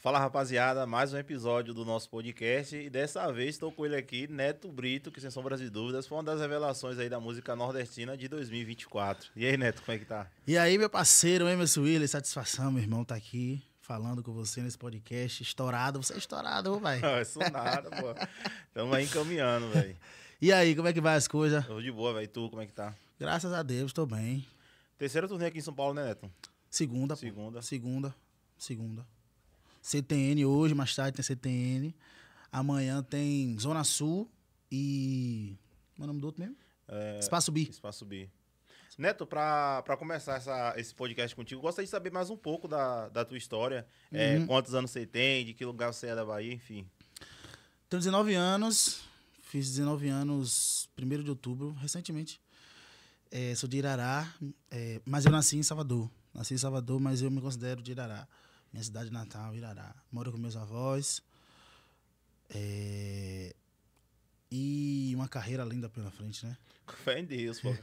Fala rapaziada, mais um episódio do nosso podcast e dessa vez estou com ele aqui, Neto Brito, que sem sombras de dúvidas foi uma das revelações aí da música nordestina de 2024. E aí, Neto, como é que tá? E aí, meu parceiro, Emerson Willis, satisfação, meu irmão, tá aqui falando com você nesse podcast, estourado, você é estourado, vai. Não, é nada, pô. Estamos aí encaminhando, velho. E aí, como é que vai as coisas? Tô de boa, velho. Tu, como é que tá? Graças a Deus, tô bem. Terceira turnê aqui em São Paulo, né, Neto? Segunda. Segunda. Pô. Segunda. Segunda. CTN hoje, mais tarde tem CTN. Amanhã tem Zona Sul e. Como é o nome do outro mesmo? É, Espaço B. Espaço B. Neto, para começar essa, esse podcast contigo, gostaria de saber mais um pouco da, da tua história. É, uhum. É, quantos anos você tem, de que lugar você é da Bahia, enfim. Tenho 19 anos, fiz 19 anos 1 de outubro, recentemente. É, sou de Irará, é, mas eu nasci em Salvador. Nasci em Salvador, mas eu me considero de Irará minha cidade natal, Irará. Moro com meus avós. É... E uma carreira linda pela frente, né? Fé em Deus, pô.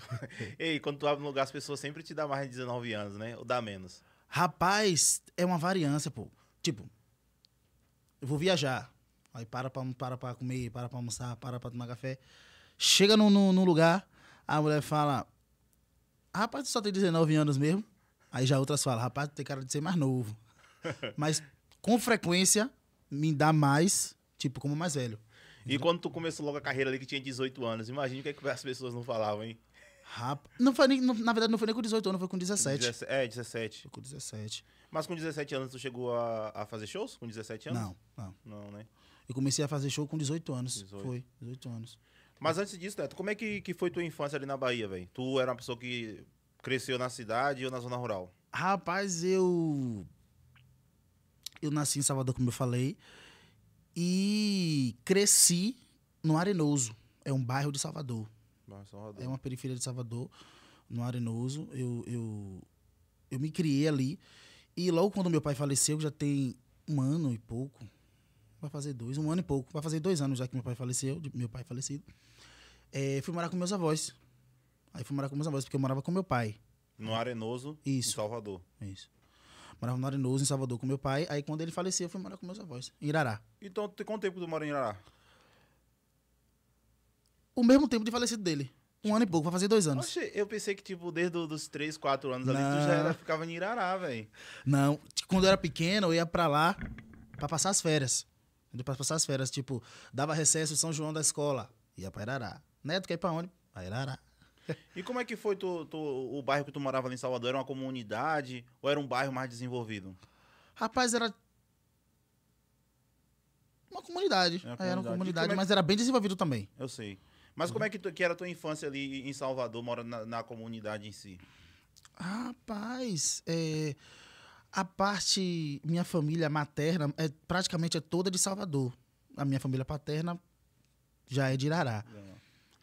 Ei, quando tu abre um lugar, as pessoas sempre te dão mais de 19 anos, né? Ou dá menos? Rapaz, é uma variância, pô. Tipo, eu vou viajar. Aí para pra, para pra comer, para pra almoçar, para pra tomar café. Chega num, lugar, a mulher fala: Rapaz, tu só tem 19 anos mesmo. Aí já outras falam: Rapaz, tu tem cara de ser mais novo. Mas com frequência me dá mais, tipo, como mais velho. E quando tu começou logo a carreira ali que tinha 18 anos, imagina o que, é que as pessoas não falavam, hein? Rapaz, não foi nem, não, na verdade não foi nem com 18 anos, foi com 17. Dezesse, é, 17. Foi com 17. Mas com 17 anos tu chegou a, a fazer shows? Com 17 anos? Não, não. Não, né? Eu comecei a fazer show com 18 anos. 18. Foi, 18 anos. Mas antes disso, Neto, como é que, que foi tua infância ali na Bahia, velho? Tu era uma pessoa que cresceu na cidade ou na zona rural? Rapaz, eu eu nasci em Salvador, como eu falei, e cresci no Arenoso. É um bairro de Salvador. Bairro Salvador. É uma periferia de Salvador, no Arenoso. Eu, eu, eu me criei ali. E logo quando meu pai faleceu, já tem um ano e pouco, vai fazer dois, um ano e pouco, vai fazer dois anos já que meu pai faleceu, meu pai falecido. É, fui morar com meus avós. Aí fui morar com meus avós, porque eu morava com meu pai. No Arenoso, Isso. em Salvador. Isso. Morava no Arenoso, em Salvador, com meu pai. Aí quando ele faleceu, eu fui morar com meus avós, em Irará. Então, quanto tempo tu mora em Irará? O mesmo tempo de falecido dele. Um ano e pouco, vai fazer dois anos. Oxe, eu pensei que, tipo, desde os três, quatro anos Não. ali, tu já era, ficava em Irará, velho. Não, quando eu era pequeno, eu ia pra lá pra passar as férias. Pra passar as férias, tipo, dava recesso São João da escola, ia pra Irará. Neto, quer ir pra onde? Pra Irará. E como é que foi tu, tu, o bairro que tu morava ali em Salvador? Era uma comunidade ou era um bairro mais desenvolvido? Rapaz, era uma comunidade. Era uma comunidade, é, era uma comunidade é... mas era bem desenvolvido também. Eu sei. Mas como é que, tu, que era a tua infância ali em Salvador, morando na, na comunidade em si? Rapaz, é, a parte, minha família materna é, praticamente é toda de Salvador. A minha família paterna já é de Irará. É.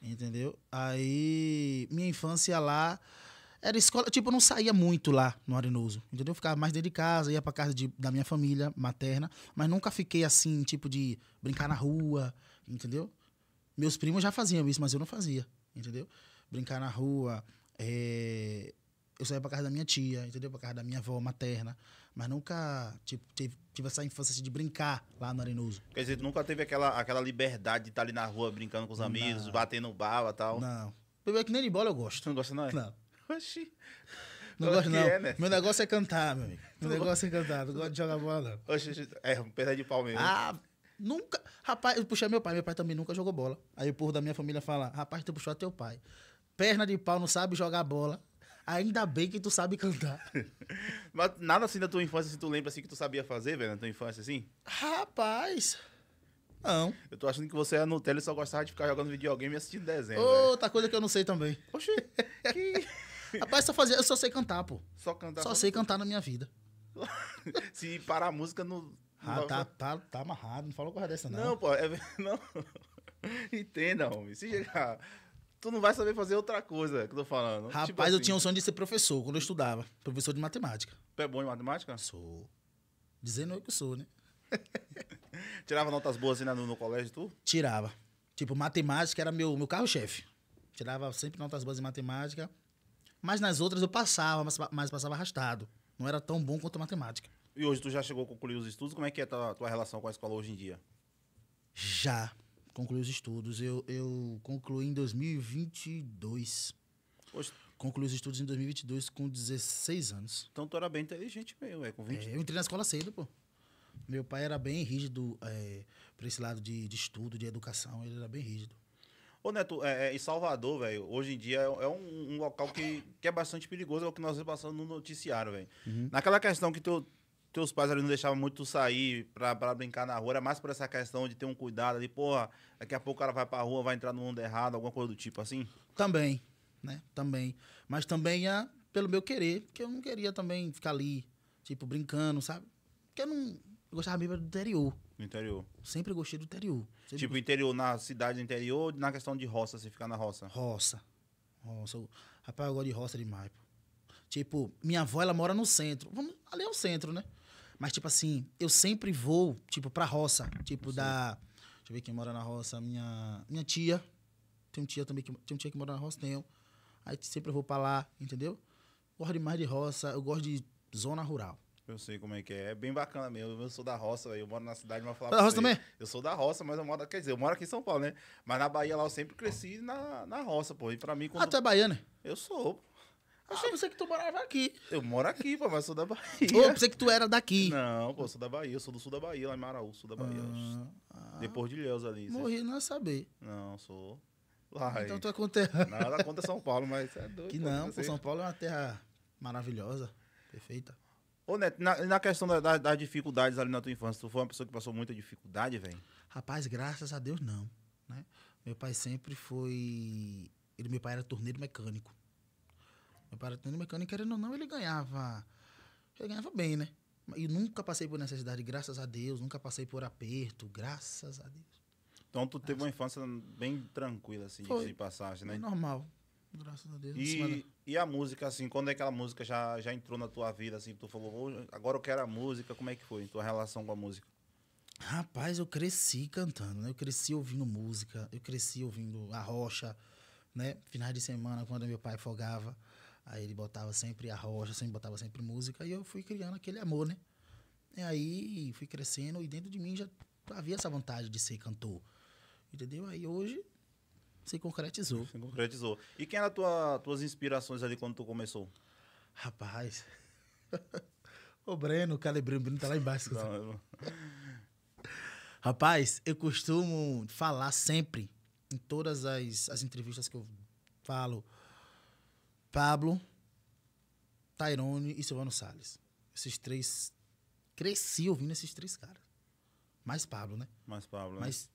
Entendeu? Aí, minha infância lá era escola, tipo, eu não saía muito lá no Arenoso, entendeu? Eu ficava mais dentro de casa, ia pra casa de, da minha família materna, mas nunca fiquei assim, tipo, de brincar na rua, entendeu? Meus primos já faziam isso, mas eu não fazia, entendeu? Brincar na rua, é, eu saí pra casa da minha tia, entendeu? Pra casa da minha avó materna. Mas nunca tipo, tive, tive essa infância assim, de brincar lá no Arenoso. Quer dizer, tu nunca teve aquela, aquela liberdade de estar tá ali na rua brincando com os amigos, não. batendo bala e tal? Não. Primeiro que nem de bola eu gosto. Tu não gosta, não? É? Não. Oxi. Não é gosto, não. É, né? Meu negócio é cantar, meu amigo. Meu negócio é cantar. Não gosto de jogar bola, não. oxi. É, um pedaço de pau mesmo. Ah, nunca. Rapaz, eu puxei meu pai. Meu pai também nunca jogou bola. Aí o povo da minha família fala: rapaz, tu puxou teu pai. Perna de pau, não sabe jogar bola. Ainda bem que tu sabe cantar. Mas nada assim da tua infância, se tu lembra assim que tu sabia fazer, velho, na tua infância, assim? Rapaz. Não. Eu tô achando que você é Nutella e só gostava de ficar jogando videogame e assistindo desenho. Outra velho. coisa que eu não sei também. Oxi. Que... Rapaz, só fazer, eu só sei cantar, pô. Só cantar. Só sei cantar na minha vida. se parar a música no Ah, não... tá, tá, tá amarrado, não falou coisa dessa, não. Não, pô, é. Não. Entenda, homem. Se chegar tu não vai saber fazer outra coisa que eu tô falando. Tipo Rapaz, tipo assim. eu tinha o sonho de ser professor quando eu estudava. Professor de matemática. Tu é bom em matemática? Sou. Dizendo eu que sou, né? Tirava notas boas ainda assim, né, no, no colégio, tu? Tirava. Tipo, matemática era meu, meu carro-chefe. Tirava sempre notas boas em matemática. Mas nas outras eu passava, mas, mas passava arrastado. Não era tão bom quanto matemática. E hoje tu já chegou a concluir os estudos? Como é que é a tua, tua relação com a escola hoje em dia? Já concluí os estudos. Eu, eu concluí em 2022. Poxa. Concluí os estudos em 2022 com 16 anos. Então tu era bem inteligente mesmo, é, com 20 é, Eu entrei na escola cedo, pô. Meu pai era bem rígido é, para esse lado de, de estudo, de educação, ele era bem rígido. Ô, Neto, é, é, em Salvador, velho, hoje em dia é, é um, um, local que, que é bastante perigoso, é o que nós estamos passando no noticiário, velho. Uhum. Naquela questão que tu, teus pais ali não deixavam muito sair pra, pra brincar na rua, era mais por essa questão de ter um cuidado ali, porra, daqui a pouco o cara vai pra rua, vai entrar no mundo errado, alguma coisa do tipo assim? Também, né? Também. Mas também é pelo meu querer, porque eu não queria também ficar ali, tipo, brincando, sabe? Porque eu não. Eu gostava mesmo do interior. Do interior. Sempre gostei do interior. Sempre tipo, gostei. interior na cidade do interior, na questão de roça, se ficar na roça? Roça. Roça. Rapaz, eu gosto de roça demais, pô. Tipo, minha avó, ela mora no centro. Vamos, ali é o centro, né? Mas, tipo assim, eu sempre vou, tipo, pra roça. Tipo, Sim. da. Deixa eu ver quem mora na roça. Minha, minha tia. Tem um tia também que. Tem um tia que mora na roça, tenho. Aí sempre eu vou pra lá, entendeu? Gosto demais de roça, eu gosto de zona rural. Eu sei como é que é. É bem bacana mesmo. Eu sou da roça, eu moro na cidade, mas falar. Da roça também? Eu sou da roça, mas eu moro. Quer dizer, eu moro aqui em São Paulo, né? Mas na Bahia lá eu sempre cresci na, na roça, pô. E pra mim. Quando... Ah, tu é baiana? Eu sou, Achei você que tu morava aqui. Eu moro aqui, pô, mas sou da Bahia. Ô, pensei que tu era daqui. Não, pô, sou da Bahia, sou do sul da Bahia, lá em Maraú, sul da Bahia. Ah, ah. Depois de Leus ali. Morri, não ia é saber. Não, sou lá. Então tu é conterrâneo. Nada contra São Paulo, mas é doido. Que não, pô, é São assim. Paulo é uma terra maravilhosa, perfeita. Ô, Neto, na, na questão da, da, das dificuldades ali na tua infância, tu foi uma pessoa que passou muita dificuldade, velho? Rapaz, graças a Deus, não. Né? Meu pai sempre foi... Ele, meu pai era torneiro mecânico. Meu pai era mecânico, querendo ou não, ele ganhava. Ele ganhava bem, né? E nunca passei por necessidade, graças a Deus. Nunca passei por aperto, graças a Deus. Então tu teve uma infância bem tranquila, assim, Foi. de passagem, né? Foi normal. Graças a Deus. E, e a música, assim, quando é que aquela música já, já entrou na tua vida, assim, tu falou, agora eu quero a música, como é que foi tua relação com a música? Rapaz, eu cresci cantando, né? Eu cresci ouvindo música, eu cresci ouvindo a rocha, né? Finais de semana, quando meu pai folgava, Aí ele botava sempre a rocha, sempre botava sempre música, e eu fui criando aquele amor, né? E aí fui crescendo e dentro de mim já havia essa vontade de ser cantor. Entendeu? Aí hoje se concretizou. Se concretizou. E quem eram tua, tuas inspirações ali quando tu começou? Rapaz. o Breno, o Calibrinho, o Breno tá lá embaixo. Não, eu... Rapaz, eu costumo falar sempre, em todas as, as entrevistas que eu falo, Pablo, Tyrone e Silvano Salles. Esses três. Cresci ouvindo esses três caras. Mais Pablo, né? Mais Pablo. Né? Mas né?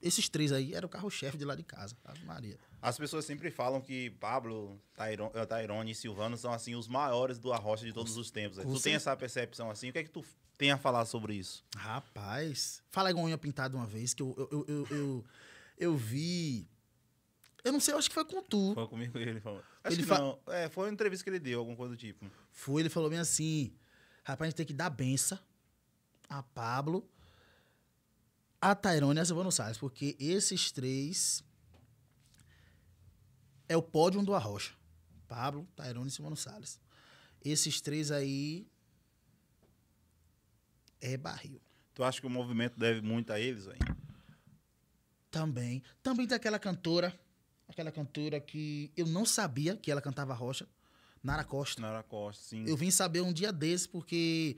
esses três aí era o carro-chefe de lá de casa, Maria. As pessoas sempre falam que Pablo, Tyrone, eh, e Silvano são assim os maiores do Arrocha de todos os tempos. Né? Tu tem essa percepção assim? O que é que tu tem a falar sobre isso? Rapaz, fala igual unha pintada uma vez, que eu, eu, eu, eu, eu vi eu não sei, eu acho que foi com tu. Foi comigo ele falou. Acho ele que fa... não. É, foi uma entrevista que ele deu, alguma coisa do tipo. Foi, ele falou bem assim: rapaz, a gente tem que dar benção a Pablo, a Tairone e a Silvano Salles, porque esses três é o pódio do Arrocha. Pablo, Tairone e Silvano Salles. Esses três aí é barril. Tu acha que o movimento deve muito a eles, aí? Também. Também tem aquela cantora aquela cantora que eu não sabia que ela cantava rocha, Nara Costa. Nara Costa, sim. Eu vim saber um dia desse porque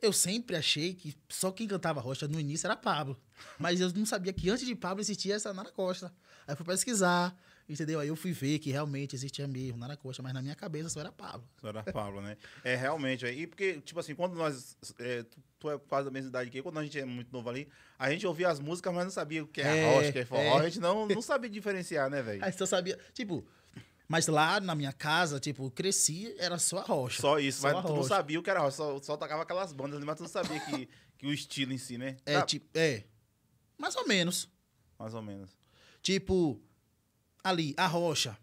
eu sempre achei que só quem cantava rocha no início era Pablo, mas eu não sabia que antes de Pablo existia essa Nara Costa. Aí fui pesquisar, Entendeu? Aí eu fui ver que realmente existia mesmo na coxa mas na minha cabeça só era Pablo. Só era Pablo, né? É, realmente. aí porque, tipo assim, quando nós. É, tu, tu é quase da mesma idade que eu, quando a gente é muito novo ali, a gente ouvia as músicas, mas não sabia o que é, é rocha, o que é forró. É. A gente não, não sabia diferenciar, né, velho? Aí só sabia. Tipo. Mas lá na minha casa, tipo, cresci, era só a rocha. Só isso, só mas tu não sabia o que era rocha, só, só tocava aquelas bandas, né? mas tu não sabia que, que o estilo em si, né? É, tá. tipo, é. Mais ou menos. Mais ou menos. Tipo, ali, a rocha,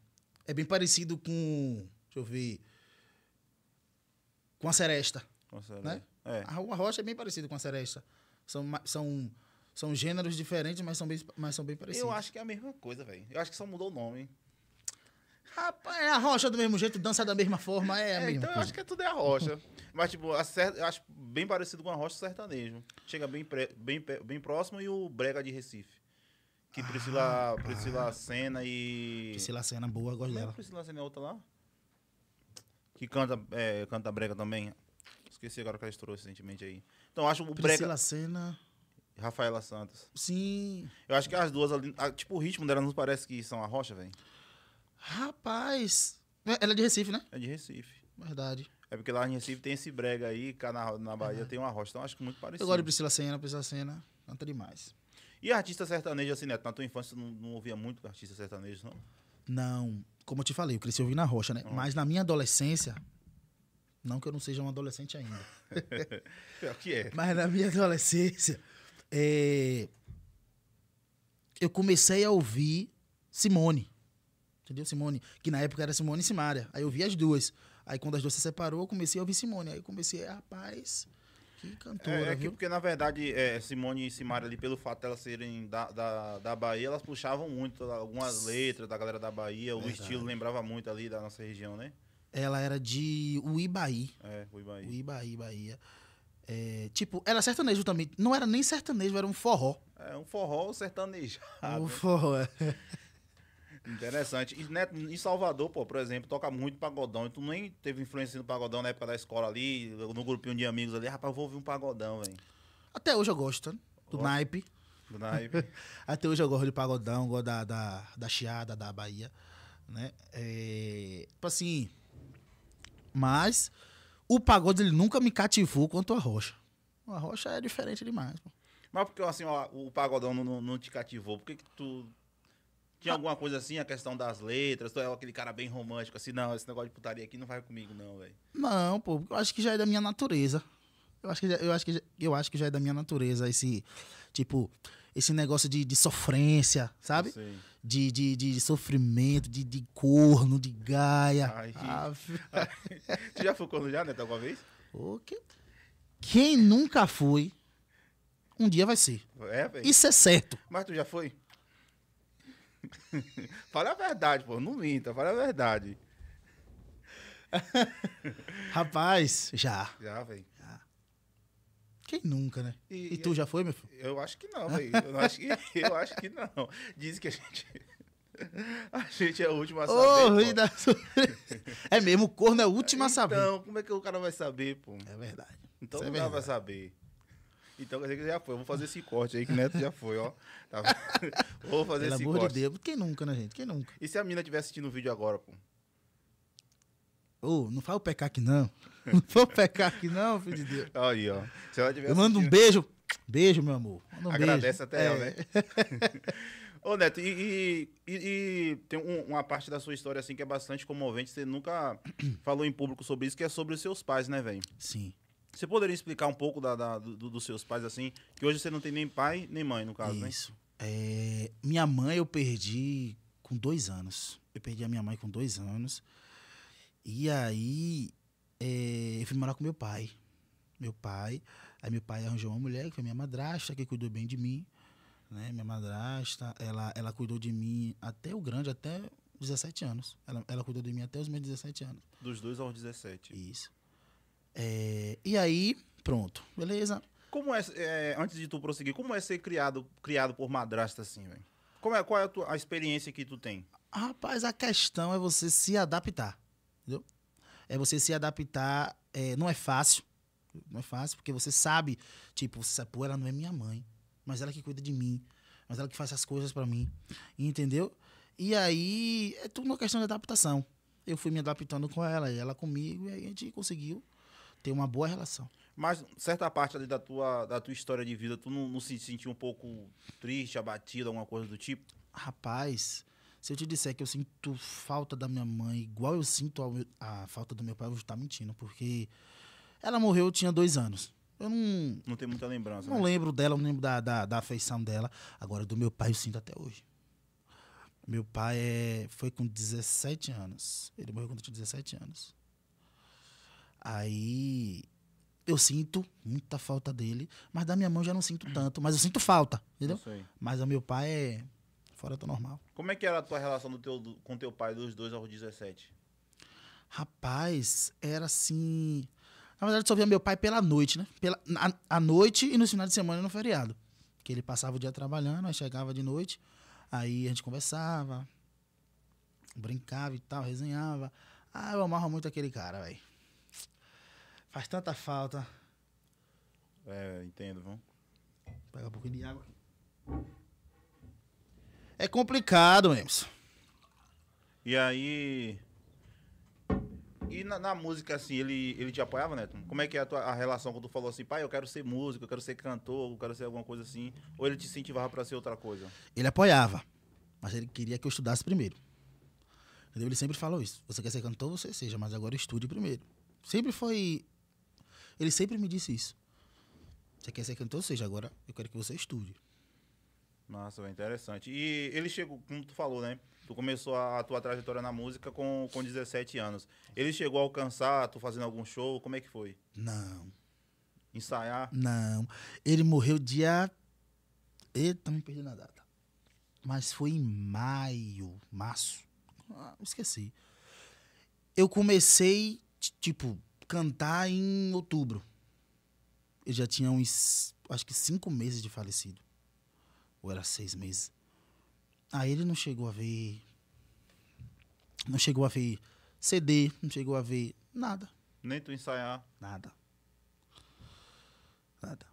é bem parecido com. Deixa eu ver. Com a seresta. Com a né? seresta. Né? É. A, rocha é bem parecida com a seresta. São, são, são gêneros diferentes, mas são, bem, mas são bem parecidos. Eu acho que é a mesma coisa, velho. Eu acho que só mudou o nome. Rapaz, é a rocha do mesmo jeito, dança da mesma forma, é, é mesma Então coisa. eu acho que é tudo é a rocha. Mas, tipo, a ser... eu acho bem parecido com a rocha sertanejo. Chega bem, bem, bem próximo e o brega de Recife. Que Priscila, ah, Priscila Senna e. Priscila Senna, boa, gosto é dela. Priscila Senna é outra lá? Que canta, é, canta brega também. Esqueci agora que ela estourou recentemente aí. Então, acho o Priscila brega. Priscila Senna. Rafaela Santos. Sim. Eu acho que as duas tipo, o ritmo dela não parece que são a rocha, velho. Rapaz. É, ela é de Recife, né? É de Recife. Verdade. É porque lá em Recife tem esse brega aí, cá na, na Bahia é. tem uma rocha. Então acho que muito parecido. Eu gosto de Priscila Senna, Priscila Senna. Canta demais. E artista sertanejo assim, Neto? Né? Na tua infância não, não ouvia muito artista sertanejo, não? Não. Como eu te falei, eu cresci ouvindo na rocha, né? Ah. Mas na minha adolescência, não que eu não seja um adolescente ainda. Pior que é. Mas na minha adolescência, é... eu comecei a ouvir Simone. Entendeu? Simone. Que na época era Simone e Simária. Aí eu vi as duas. Aí quando as duas se separou, eu comecei a ouvir Simone. Aí eu comecei, rapaz, que cantora. É, é que porque, na verdade, é, Simone e Simara ali, pelo fato delas serem da, da, da Bahia, elas puxavam muito algumas letras da galera da Bahia, verdade. o estilo lembrava muito ali da nossa região, né? Ela era de Uibaí. É, Uibaí. Uibaí, Bahia. É, tipo, era sertanejo também. Não era nem sertanejo, era um forró. É, um forró sertanejo. Um forró, é. Interessante. E né, em Salvador, pô, por exemplo, toca muito pagodão. E tu nem teve influência no pagodão na época da escola ali, no grupinho de amigos ali. Rapaz, vou ouvir um pagodão, velho. Até hoje eu gosto, né? do oh. naipe. Do naipe. Até hoje eu gosto de pagodão, gosto da, da, da chiada da Bahia. Né? É, tipo assim. Mas o pagode ele nunca me cativou quanto a rocha. A rocha é diferente demais, pô. Mas porque assim, ó, o pagodão não, não, te cativou? Por que, que tu tinha alguma coisa assim, a questão das letras, tu é aquele cara bem romântico, assim, não, esse negócio de putaria aqui não vai comigo, não, velho. Não, pô, eu acho que já é da minha natureza. Eu acho que já, eu acho que já, eu acho que já é da minha natureza esse tipo esse negócio de, de sofrência, sabe? De, de, de, sofrimento, de, de corno, de gaia. Ai, ah, tu já foi corno já, né alguma vez? Okay. Quem nunca foi, um dia vai ser. É, Isso é certo. Mas tu já foi? fala a verdade, pô. Não minta, fala a verdade. Rapaz, já. Já, vem Quem nunca, né? E, e tu eu, já foi, meu filho? Eu acho que não, velho. Eu, acho que, eu acho que não. Diz que a gente. A gente é o último a saber. Oh, da... é mesmo, o corno é o último então, a saber. Então, como é que o cara vai saber, pô? É verdade. Então Isso é não verdade. dá pra saber. Então quer dizer que já foi. vou fazer esse corte aí que Neto já foi, ó. Tá. Vou fazer Pelo esse amor de Deus, quem nunca, né, gente? Quem nunca? E se a mina estiver assistindo o vídeo agora, pô? Ô, oh, não faz o pecar aqui não. Não faz o pecar aqui não, filho de Deus. Aí, ó. Se ela tiver Eu mando um beijo. Beijo, meu amor. Manda um Agradece beijo. até é. ela, né? Ô, Neto, e, e, e tem um, uma parte da sua história assim que é bastante comovente. Você nunca falou em público sobre isso, que é sobre os seus pais, né, velho? Sim. Você poderia explicar um pouco da, da do, dos seus pais, assim? Que hoje você não tem nem pai nem mãe, no caso, Isso. né? Isso. É, minha mãe eu perdi com dois anos. Eu perdi a minha mãe com dois anos. E aí é, eu fui morar com meu pai. Meu pai. Aí meu pai arranjou uma mulher, que foi minha madrasta, que cuidou bem de mim. Né? Minha madrasta, ela, ela cuidou de mim até o grande, até 17 anos. Ela, ela cuidou de mim até os meus 17 anos. Dos dois aos 17. Isso. É, e aí, pronto, beleza. Como é, é, antes de tu prosseguir, como é ser criado, criado por madrasta assim, velho? Como é, qual é a, tua, a, experiência que tu tem? Rapaz, a questão é você se adaptar, entendeu? É você se adaptar, é, não é fácil, não é fácil, porque você sabe, tipo, você sabe, pô, ela não é minha mãe, mas ela que cuida de mim, mas ela que faz as coisas para mim, entendeu? E aí, é tudo uma questão de adaptação. Eu fui me adaptando com ela, e ela comigo, e aí a gente conseguiu tem uma boa relação. Mas certa parte da tua, da tua história de vida, tu não, não se sentiu um pouco triste, abatido, alguma coisa do tipo? Rapaz, se eu te disser que eu sinto falta da minha mãe, igual eu sinto a, a falta do meu pai, eu vou estar tá mentindo, porque ela morreu, eu tinha dois anos. Eu não. Não tenho muita lembrança. Não né? lembro dela, não lembro da, da, da, afeição dela. Agora, do meu pai, eu sinto até hoje. Meu pai é, foi com 17 anos. Ele morreu quando eu tinha 17 anos. Aí eu sinto muita falta dele, mas da minha mãe eu já não sinto tanto, mas eu sinto falta, entendeu? Mas o meu pai é fora do normal. Como é que era a tua relação do teu, com teu pai dos 2 aos 17? Rapaz, era assim. Na verdade, só via meu pai pela noite, né? Pela, a, a noite e no final de semana no feriado. Que ele passava o dia trabalhando, aí chegava de noite, aí a gente conversava, brincava e tal, resenhava. Ah, eu amava muito aquele cara, velho. Faz tanta falta. É, entendo, vamos. Pega um pouquinho de água aqui. É complicado, Emerson. E aí. E na, na, música, assim, ele, ele te apoiava, Neto? Como é que é a tua a relação quando tu falou assim, pai, eu quero ser músico, eu quero ser cantor, eu quero ser alguma coisa assim? Ou ele te incentivava para ser outra coisa? Ele apoiava, mas ele queria que eu estudasse primeiro. Entendeu? Ele sempre falou isso. Você quer ser cantor, você seja, mas agora estude primeiro. Sempre foi ele sempre me disse isso. Você quer ser cantor? Seja agora, eu quero que você estude. Nossa, interessante. E ele chegou, como tu falou, né? Tu começou a tua trajetória na música com, com 17 anos. Ele chegou a alcançar, tu fazendo algum show? Como é que foi? Não. Ensaiar? Não. Ele morreu dia. Eita, me perdi na data. Mas foi em maio, março. Ah, esqueci. Eu comecei, tipo, cantar em outubro. Eu já tinha uns, acho que cinco meses de falecido. Ou era seis meses. Aí ele não chegou a ver. Não chegou a ver CD, não chegou a ver nada. Nem tu ensaiar? Nada. Nada.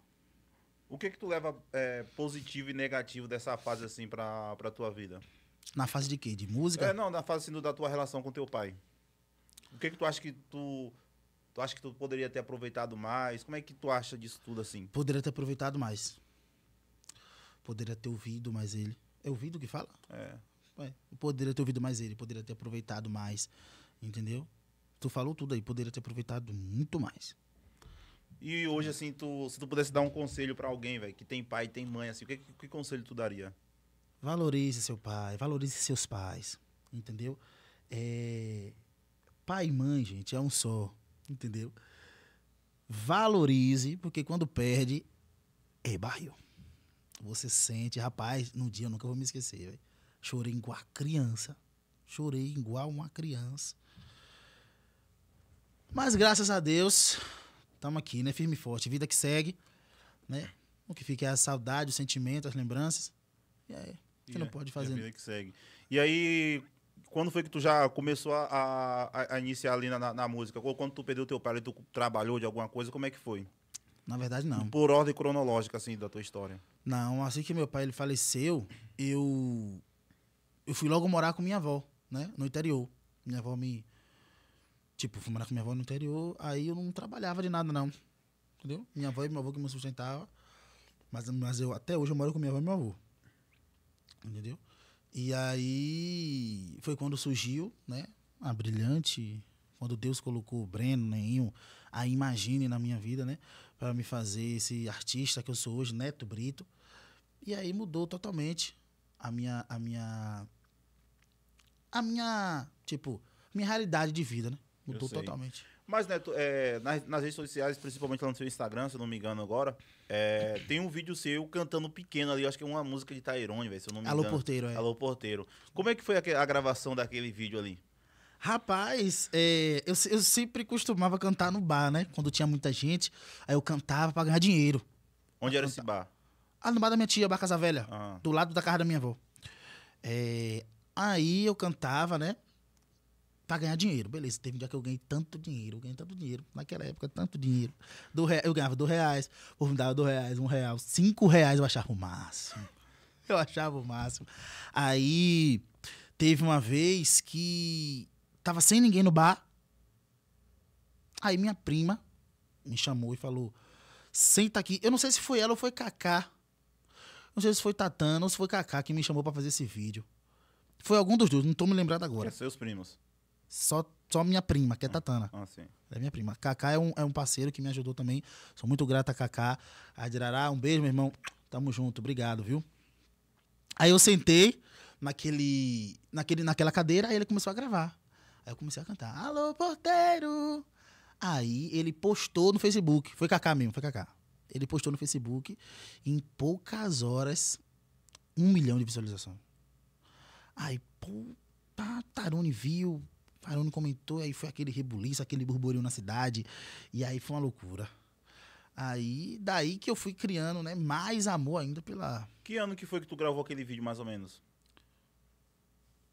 O que é que tu leva é, positivo e negativo dessa fase, assim, pra, pra tua vida? Na fase de quê? De música? É, não, na fase, assim, da tua relação com teu pai. O que é que tu acha que tu Tu acha que tu poderia ter aproveitado mais? Como é que tu acha disso tudo assim? Poderia ter aproveitado mais. Poderia ter ouvido mais ele. É ouvido que fala? É. é. Poderia ter ouvido mais ele, poderia ter aproveitado mais. Entendeu? Tu falou tudo aí, poderia ter aproveitado muito mais. E hoje, assim, tu, se tu pudesse dar um conselho para alguém, velho, que tem pai, tem mãe, assim, o que, que, que conselho tu daria? Valorize seu pai, valorize seus pais, entendeu? É... Pai e mãe, gente, é um só entendeu? Valorize, porque quando perde, é barril. Você sente, rapaz, num dia eu nunca vou me esquecer, véio. chorei igual criança, chorei igual uma criança. Mas graças a Deus, estamos aqui, né? Firme e forte. Vida que segue, né? O que fica é a saudade, o sentimento, as lembranças. E aí, você yeah, não é, pode fazer. A né? vida que segue. E aí, quando foi que tu já começou a, a, a iniciar ali na, na, música? Ou quando tu perdeu teu pai, tu trabalhou de alguma coisa, como é que foi? Na verdade, não. Por ordem cronológica, assim, da tua história. Não, assim que meu pai ele faleceu, eu, eu fui logo morar com minha avó, né? No interior. Minha avó me... Tipo, fui morar com minha avó no interior, aí eu não trabalhava de nada, não. Entendeu? Minha avó e meu avô que me sustentavam. Mas, mas eu, até hoje eu moro com minha avó e meu avô. Entendeu? E aí foi quando surgiu, né? A brilhante, quando Deus colocou o Breno, nenhum, a Imagine na minha vida, né? Para me fazer esse artista que eu sou hoje, Neto Brito. E aí mudou totalmente a minha, a minha, a minha, tipo, minha realidade de vida, né? Mudou totalmente. Mas, Neto, né, é, nas, nas, redes sociais, principalmente lá no seu Instagram, se eu não me engano agora, é, tem um vídeo seu cantando pequeno ali, acho que é uma música de Tairone, se eu não me Alô, engano. Alô Porteiro, é. Alô Porteiro. Como é que foi a, a gravação daquele vídeo ali? Rapaz, é, eu, eu, sempre costumava cantar no bar, né? Quando tinha muita gente, aí eu cantava pra ganhar dinheiro. Onde era cantar. esse bar? Ah, no bar da minha tia, Bar Casa Velha, ah. do lado da casa da minha avó. É, aí eu cantava, né? para ganhar dinheiro. Beleza, teve um dia que eu ganhei tanto dinheiro, eu ganhei tanto dinheiro, naquela época, tanto dinheiro. Do re... Eu ganhava dois reais, o povo me dava dois reais, um real, cinco reais eu achava o máximo. Eu achava o máximo. Aí teve uma vez que tava sem ninguém no bar. Aí minha prima me chamou e falou: senta aqui. Eu não sei se foi ela ou foi Kaká. Não sei se foi Tatana ou se foi Kaká que me chamou para fazer esse vídeo. Foi algum dos dois, não tô me lembrando agora. É seus primos. Só, só minha prima, que é ah, Tatana. Ah, sim. é minha prima. Kaká é um, é um parceiro que me ajudou também. Sou muito grato a Kaká. A Dirará, um beijo, meu irmão. Tamo junto, obrigado, viu? Aí eu sentei naquele, naquele, naquela cadeira, aí ele começou a gravar. Aí eu comecei a cantar. Alô, porteiro! Aí ele postou no Facebook. Foi Kaká mesmo, foi Kaká. Ele postou no Facebook. Em poucas horas, um milhão de visualizações. Aí, pô, tá, Tarone viu, Farone comentou, aí foi aquele rebuliço, aquele burburinho na cidade. E aí foi uma loucura. Aí, daí que eu fui criando, né, mais amor ainda pela... Que ano que foi que tu gravou aquele vídeo, mais ou menos?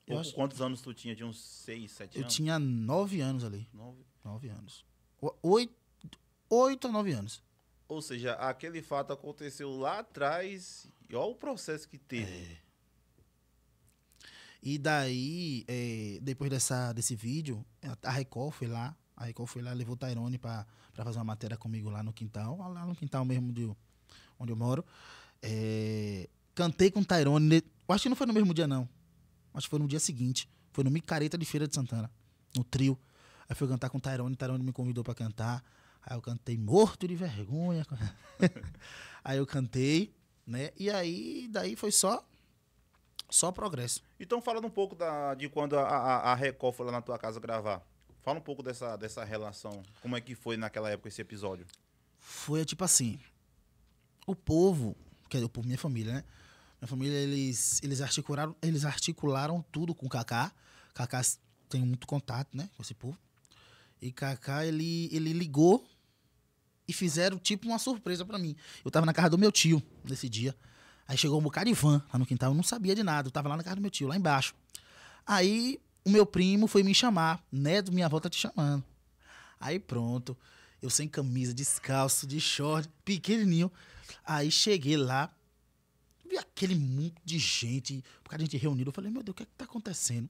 Eu acho... Quantos anos tu tinha? De uns 6, 7 anos? Eu tinha 9 anos ali. 9? nove anos. Oito, 8 a 9 anos. Ou seja, aquele fato aconteceu lá atrás e olha o processo que teve. É. E daí, é, depois dessa, desse vídeo, a Record foi lá. A Record foi lá, levou o Tairone para fazer uma matéria comigo lá no quintal. Lá no quintal mesmo de, onde eu moro. É, cantei com o Tairone. Acho que não foi no mesmo dia, não. Acho que foi no dia seguinte. Foi no Micareta de Feira de Santana, no trio. Aí fui cantar com o Tairone. O Tairone me convidou para cantar. Aí eu cantei morto de vergonha. aí eu cantei, né? E aí, daí foi só só progresso. Então, falando um pouco da, de quando a, a, a Record foi lá na tua casa gravar. Fala um pouco dessa, dessa relação. Como é que foi naquela época esse episódio? Foi tipo assim. O povo, que dizer, o povo, minha família, né? Minha família, eles, eles, articularam, eles articularam tudo com o Kaká. Kaká tem muito contato, né? Com esse povo. E Kaká, ele, ele ligou e fizeram tipo uma surpresa para mim. Eu tava na casa do meu tio nesse dia. Aí chegou um bocado de van lá no quintal, eu não sabia de nada, eu tava lá na casa do meu tio, lá embaixo. Aí o meu primo foi me chamar, né? Minha avó tá te chamando. Aí pronto, eu sem camisa, descalço, de short, pequenininho. Aí cheguei lá, vi aquele monte de gente, um bocado de gente reunida. Eu falei, meu Deus, o que é que tá acontecendo?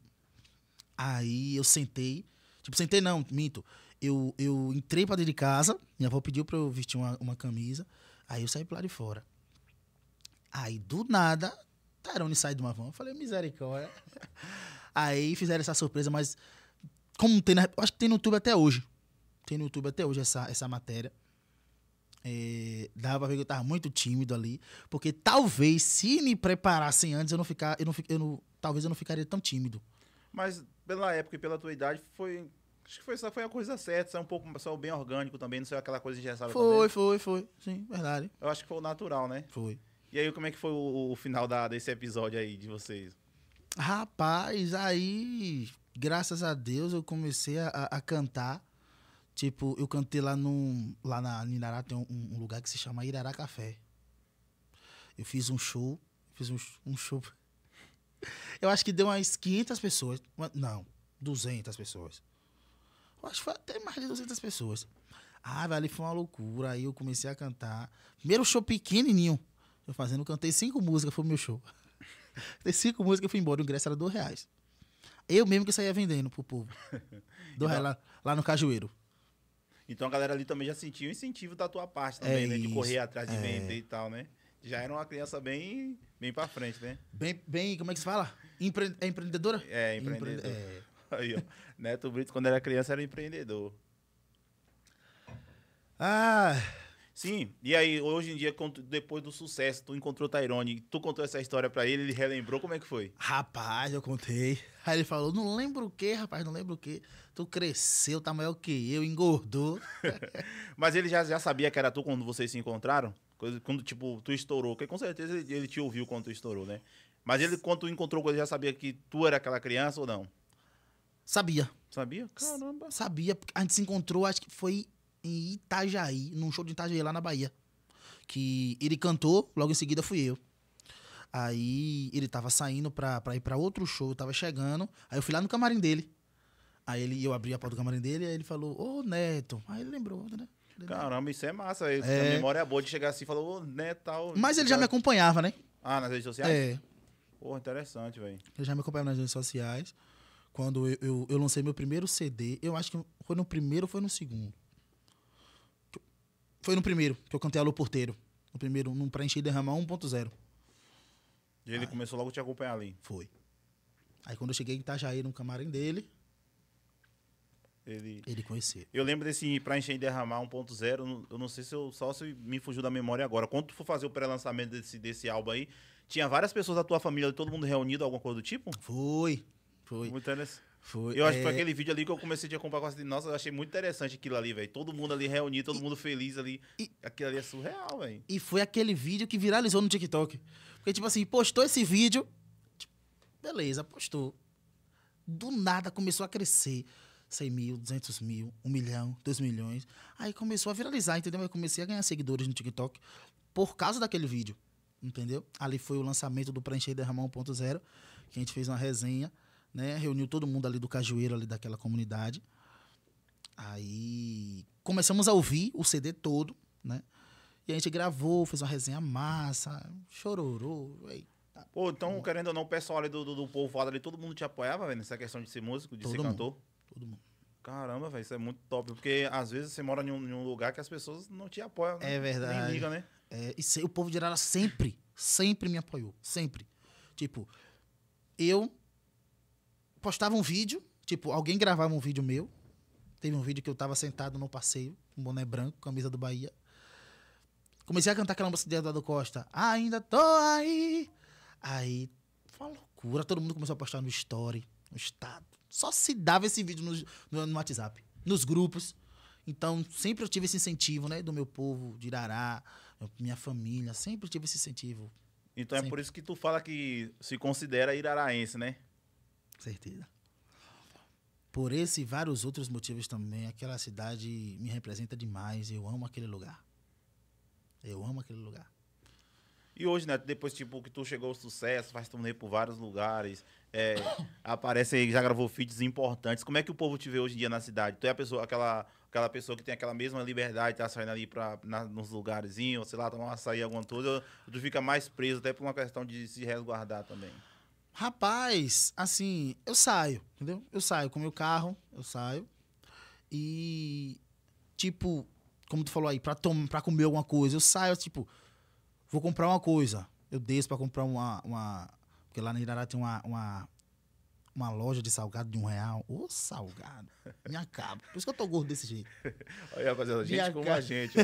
Aí eu sentei, tipo, sentei não, minto. Eu, eu entrei pra dentro de casa, minha avó pediu pra eu vestir uma, uma camisa, aí eu saí pro lá de fora. Aí, do nada, onde sai de uma van. Eu falei, misericórdia. Aí fizeram essa surpresa, mas como tem na, acho que tem no YouTube até hoje. Tem no YouTube até hoje essa, essa matéria. É, dava pra ver que eu tava muito tímido ali. Porque talvez, se me preparassem antes, eu não ficar, eu não, eu não, talvez eu não ficaria tão tímido. Mas pela época e pela tua idade, foi. Acho que foi, foi a coisa certa, saiu um pouco pessoal bem orgânico também, não sei aquela coisa engessada. Foi, também. foi, foi. Sim, verdade. Eu acho que foi o natural, né? Foi. E aí, como é que foi o, o final da, desse episódio aí de vocês? Rapaz, aí, graças a Deus, eu comecei a, a cantar. Tipo, eu cantei lá no. Lá na Ninará tem um, um, lugar que se chama Irará Café. Eu fiz um show. Fiz um, um show. Eu acho que deu umas 500 pessoas. Não, 200 pessoas. Eu acho que foi até mais de 200 pessoas. Ah, velho, foi uma loucura. Aí eu comecei a cantar. Primeiro show pequenininho fazendo, cantei cinco músicas, foi o meu show. Tem cinco músicas, eu fui embora, o ingresso era dois reais. Eu mesmo que saía vendendo pro povo. Dois reais então- lá, lá no Cajueiro. Então a galera ali também já sentiu o incentivo da tua parte também, é né? De correr atrás de é. vender e tal, né? Já era uma criança bem, bem pra frente, né? Bem, bem como é que se fala? Empre... É empreendedora? É, empreendedora. Empre... É. Aí, ó. Neto Brito, quando era criança, era empreendedor. Ah, Sim, e aí, hoje em dia, depois do sucesso, tu encontrou o Tyrone, tu contou essa história para ele, ele relembrou como é que foi? Rapaz, eu contei. Aí ele falou: não lembro o que, rapaz, não lembro o que. Tu cresceu, tá maior que eu, engordou. Mas ele já, já sabia que era tu quando vocês se encontraram? quando, tipo, tu estourou, porque com certeza ele te ouviu quando tu estourou, né? Mas ele, quando tu encontrou com ele, já sabia que tu era aquela criança ou não? Sabia. Sabia? Caramba. Sabia. A gente se encontrou, acho que foi em Itajaí, num show de Itajaí lá na Bahia. Que ele cantou, logo em seguida fui eu. Aí ele tava saindo pra, pra ir pra outro show, eu tava chegando. Aí eu fui lá no camarim dele. Aí ele, eu abri a porta do camarim dele, aí ele falou, ô Neto. Aí ele lembrou, né? Caramba, isso é massa. é... A memória é boa de chegar assim e falar, ô Neto. Tal, mas ele já me acompanhava, né? Ah, nas redes sociais? É. Pô, interessante, velho. Ele já me acompanhava nas redes sociais. Quando eu, eu, eu, lancei meu primeiro CD, eu acho que foi no primeiro ou foi no segundo. Foi no primeiro que eu cantei Alô Porteiro. No primeiro, no Preencher e Derramar 1.0. E ele começou logo a te acompanhar ali? Foi. Aí quando eu cheguei em Itajaí, no camarim dele, ele, ele conheceu. Eu lembro desse Pra Encher e Derramar 1.0, eu não sei se eu, só se me fugiu da memória agora. Quando tu for fazer o pré-lançamento desse, desse álbum aí, tinha várias pessoas da tua família, todo mundo reunido, alguma coisa do tipo? Foi, foi. Muito interessante. Foi, eu acho é... que foi é. aquele vídeo ali que eu comecei a comprar com assim, nossa, eu achei muito interessante aquilo ali, velho. Todo mundo ali reunido, todo e... mundo feliz ali. E... Aquilo ali é surreal, velho. E foi aquele vídeo que viralizou no TikTok. Porque, tipo assim, postou esse vídeo, tipo, beleza, postou. Do nada começou a crescer. 100 mil, 200 mil, 1 milhão, 2 milhões. Aí começou a viralizar, entendeu? Eu comecei a ganhar seguidores no TikTok por causa daquele vídeo, entendeu? Ali foi o lançamento do Preencher Derramar 1.0, que a gente fez uma resenha né? Reuniu todo mundo ali do Cajueiro, ali daquela comunidade. Aí começamos a ouvir o CD todo, né? E a gente gravou, fez uma resenha massa, chororô. Eita, Pô, então, querendo ou não, o pessoal ali do, do, do ali, todo mundo te apoiava, velho, nessa questão de ser músico, de todo ser mundo, cantor? Todo mundo. Caramba, velho, isso é muito top. Porque às vezes você mora em um, em um lugar que as pessoas não te apoiam. Né? É verdade. Nem liga, né? É, e se, o povo de Arara sempre, sempre me apoiou. Sempre. Tipo, eu postava um vídeo, tipo, alguém gravava um vídeo meu. Teve um vídeo que eu tava sentado no passeio, um boné branco, camisa do Bahia. Comecei a cantar aquela música de Eduardo Costa. Ainda tô aí. Aí, foi uma loucura. Todo mundo começou a postar no story, no estado. Só se dava esse vídeo no, no, no WhatsApp, nos grupos. Então, sempre eu tive esse incentivo, né? Do meu povo, de Irará, minha família. Sempre tive esse incentivo. Então, sempre. é por isso que tu fala que se considera iraraense, né? Certeza. Por esse e vários outros motivos também, aquela cidade me representa demais. Eu amo aquele lugar. Eu amo aquele lugar. E hoje, né, depois tipo, que tu chegou ao sucesso, faz turnê por vários lugares, é, aparece aí, já gravou feats importantes. Como é que o povo te vê hoje em dia na cidade? Tu é a pessoa, aquela, aquela pessoa que tem aquela mesma liberdade, tá saindo ali pra, na, nos lugarzinhos, sei lá, tomar uma açaí, alguma coisa, ou tu fica mais preso, até por uma questão de se resguardar também? Rapaz, assim, eu saio, entendeu? Eu saio com meu carro, eu saio. E, tipo, como tu falou aí, pra, pra comer alguma coisa, eu saio, tipo, vou comprar uma coisa. Eu desço pra comprar uma. uma porque lá na Irará tem uma, uma uma loja de salgado de um real. Ô, salgado. Me acaba. Por isso que eu tô gordo desse jeito. Olha, rapaziada, gente acaba. como a gente.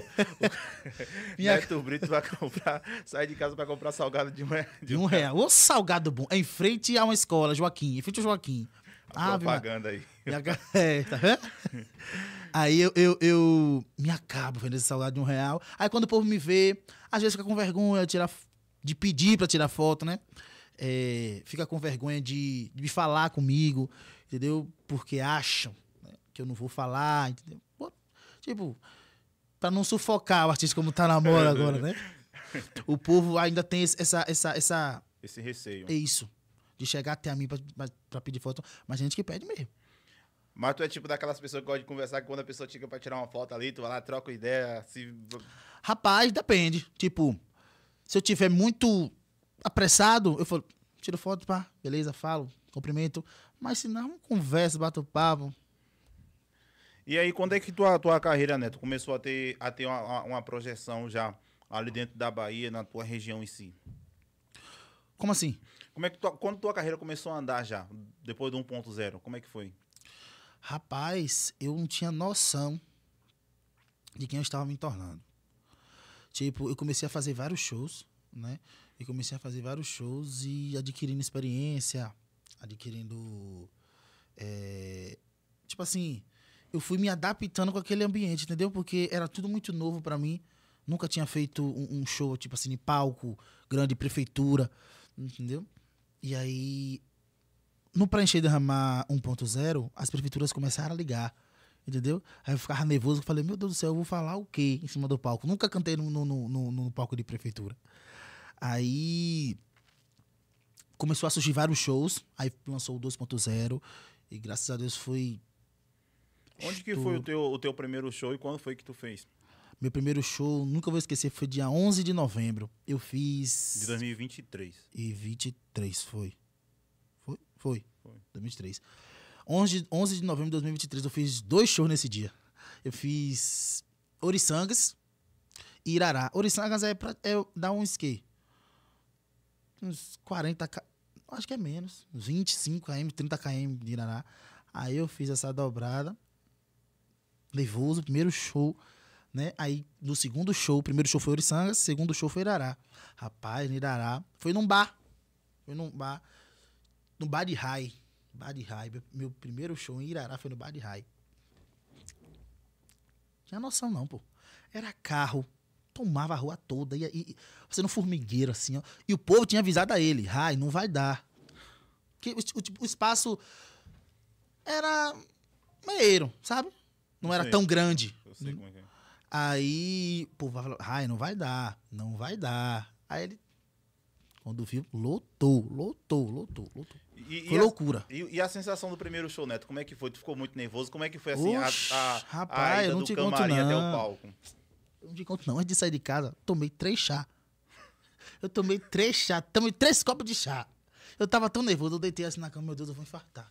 Neto Brito vai comprar, sai de casa pra comprar salgado de um, de um, real. Ô, salgado bom. em frente a uma escola, Joaquim. Em frente ao Joaquim. A ah, propaganda aí. É, tá vendo? Aí eu, eu, eu me acabo vendo esse salgado de um real. Aí quando o povo me vê, às vezes fica com vergonha de, tirar, de pedir pra tirar foto, né? é, fica com vergonha de, de falar comigo, entendeu? Porque acham né, que eu não vou falar, entendeu? Tipo, para não sufocar o artista como tá na moda é. agora, né? O povo ainda tem essa, essa, essa... Esse receio. É isso. De chegar até a mim para pedir foto. Mas gente que pede mesmo. Mas tu é tipo daquelas pessoas que gosta de conversar que quando a pessoa chega pra tirar uma foto ali, tu vai lá, troca ideia, se... Rapaz, depende. Tipo, se eu tiver muito apressado, eu falo, tiro foto, pá, beleza, falo, cumprimento. Mas se não, conversa, bato papo. E aí, quando é que tua, tua carreira, Neto, começou a ter, a ter uma, uma projeção já ali dentro da Bahia, na tua região em si? Como assim? Como é que tua, quando tua carreira começou a andar já, depois do 1.0, como é que foi? Rapaz, eu não tinha noção de quem eu estava me tornando. Tipo, eu comecei a fazer vários shows, né? E comecei a fazer vários shows e adquirindo experiência, adquirindo. É, tipo assim, eu fui me adaptando com aquele ambiente, entendeu? Porque era tudo muito novo para mim. Nunca tinha feito um, um, show, tipo assim, em palco, grande prefeitura, entendeu? E aí, no Preencher e Derramar 1.0, as prefeituras começaram a ligar, entendeu? Aí eu ficava nervoso, eu falei, meu Deus do céu, eu vou falar o quê em cima do palco? Nunca cantei no, no, no, no palco de prefeitura. Aí começou a surgir vários shows, aí lançou o 2.0 e graças a Deus foi Onde que foi o teu, o teu primeiro show e quando foi que tu fez? Meu primeiro show, nunca vou esquecer, foi dia 11 de novembro. Eu fiz. De 2023. E 23, foi. Foi? Foi. Foi. 2023. 11, 11 de novembro de 2023, eu fiz dois shows nesse dia. Eu fiz Oriçangas e Irará. Oriçangas é, para é dar um skate uns 40 km, acho que é menos, uns 25 km, 30 km de Irará. Aí eu fiz essa dobrada, nervoso, primeiro show, né? Aí no segundo show, o primeiro show foi Oriçanga, segundo show foi Irará. Rapaz, no Irará, foi num bar, foi num bar, no bar de Rai, bar de Rai, Meu primeiro show em Irará foi no bar de High. Tinha noção não, pô. Era carro, tomava a rua toda, ia, ia, fazendo formigueiro, assim, ó. E o povo tinha avisado a ele, ai, não vai dar. Que o, o, tipo, o espaço era meio, sabe? Não eu era sei. tão grande. Eu sei como é que é. Aí, o povo falou, ai, não vai dar, não vai dar. Aí ele, quando viu, lotou, lotou, lotou, lotou. E, foi e loucura. A, e, e, a sensação do primeiro show, Neto? Como é que foi? Tu ficou muito nervoso? Como é que foi assim Oxi, a, a, rapaz, a ida eu não do te camarim conto, não. até o palco? Eu conto não, antes de sair de casa, tomei três chá. Eu tomei três chá, tomei três copos de chá. Eu tava tão nervoso, eu deitei assim na cama, meu Deus, eu vou infartar.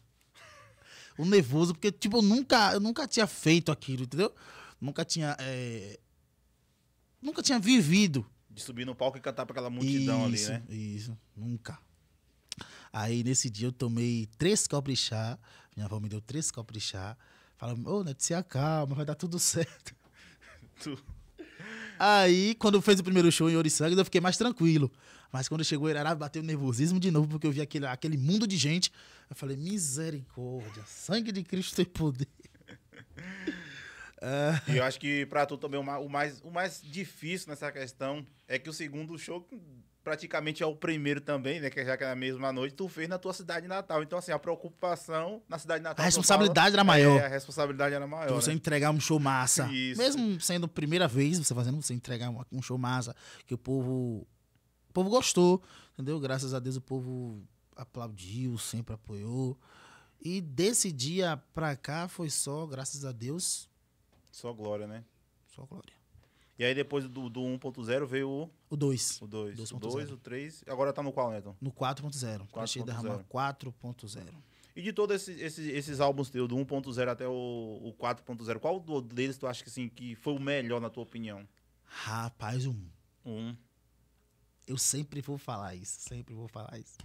O nervoso, porque, tipo, eu nunca, eu nunca tinha feito aquilo, entendeu? Nunca tinha. É... Nunca tinha vivido. De subir no palco e cantar pra aquela multidão isso, ali, né? Isso, nunca. Aí nesse dia eu tomei três copos de chá. Minha avó me deu três copos de chá. Falou, ô, oh, Neto, se acalma, vai dar tudo certo. tu... Aí, quando fez o primeiro show em Oriçanga, eu fiquei mais tranquilo. Mas quando chegou em Arará, bateu o nervosismo de novo, porque eu vi aquele, aquele mundo de gente. Eu falei, misericórdia, sangue de Cristo tem poder. Ah. E eu acho que para tu também o mais, o mais difícil nessa questão é que o segundo show praticamente é o primeiro também, né? Que é já que é na mesma noite, tu fez na tua cidade natal. Então, assim, a preocupação na cidade natal. A responsabilidade era maior. É, a responsabilidade era maior. De você né? entregar um show massa. Isso. Mesmo sendo a primeira vez você fazendo, você entregar um show massa, que o povo. O povo gostou, entendeu? Graças a Deus o povo aplaudiu, sempre apoiou. E desse dia pra cá foi só, graças a Deus, só glória, né? Só glória. E aí depois do, do 1.0 veio o... O 2. O 2. 2. O 2, o 3. Agora tá no qual, Neto? No 4.0. Cachei derramar 4.0. E de todos esse, esse, esses álbuns teus, do 1.0 até o, o 4.0, qual deles tu acha que, assim, que foi o melhor na tua opinião? Rapaz, um. Um. Eu sempre vou falar isso, sempre vou falar isso.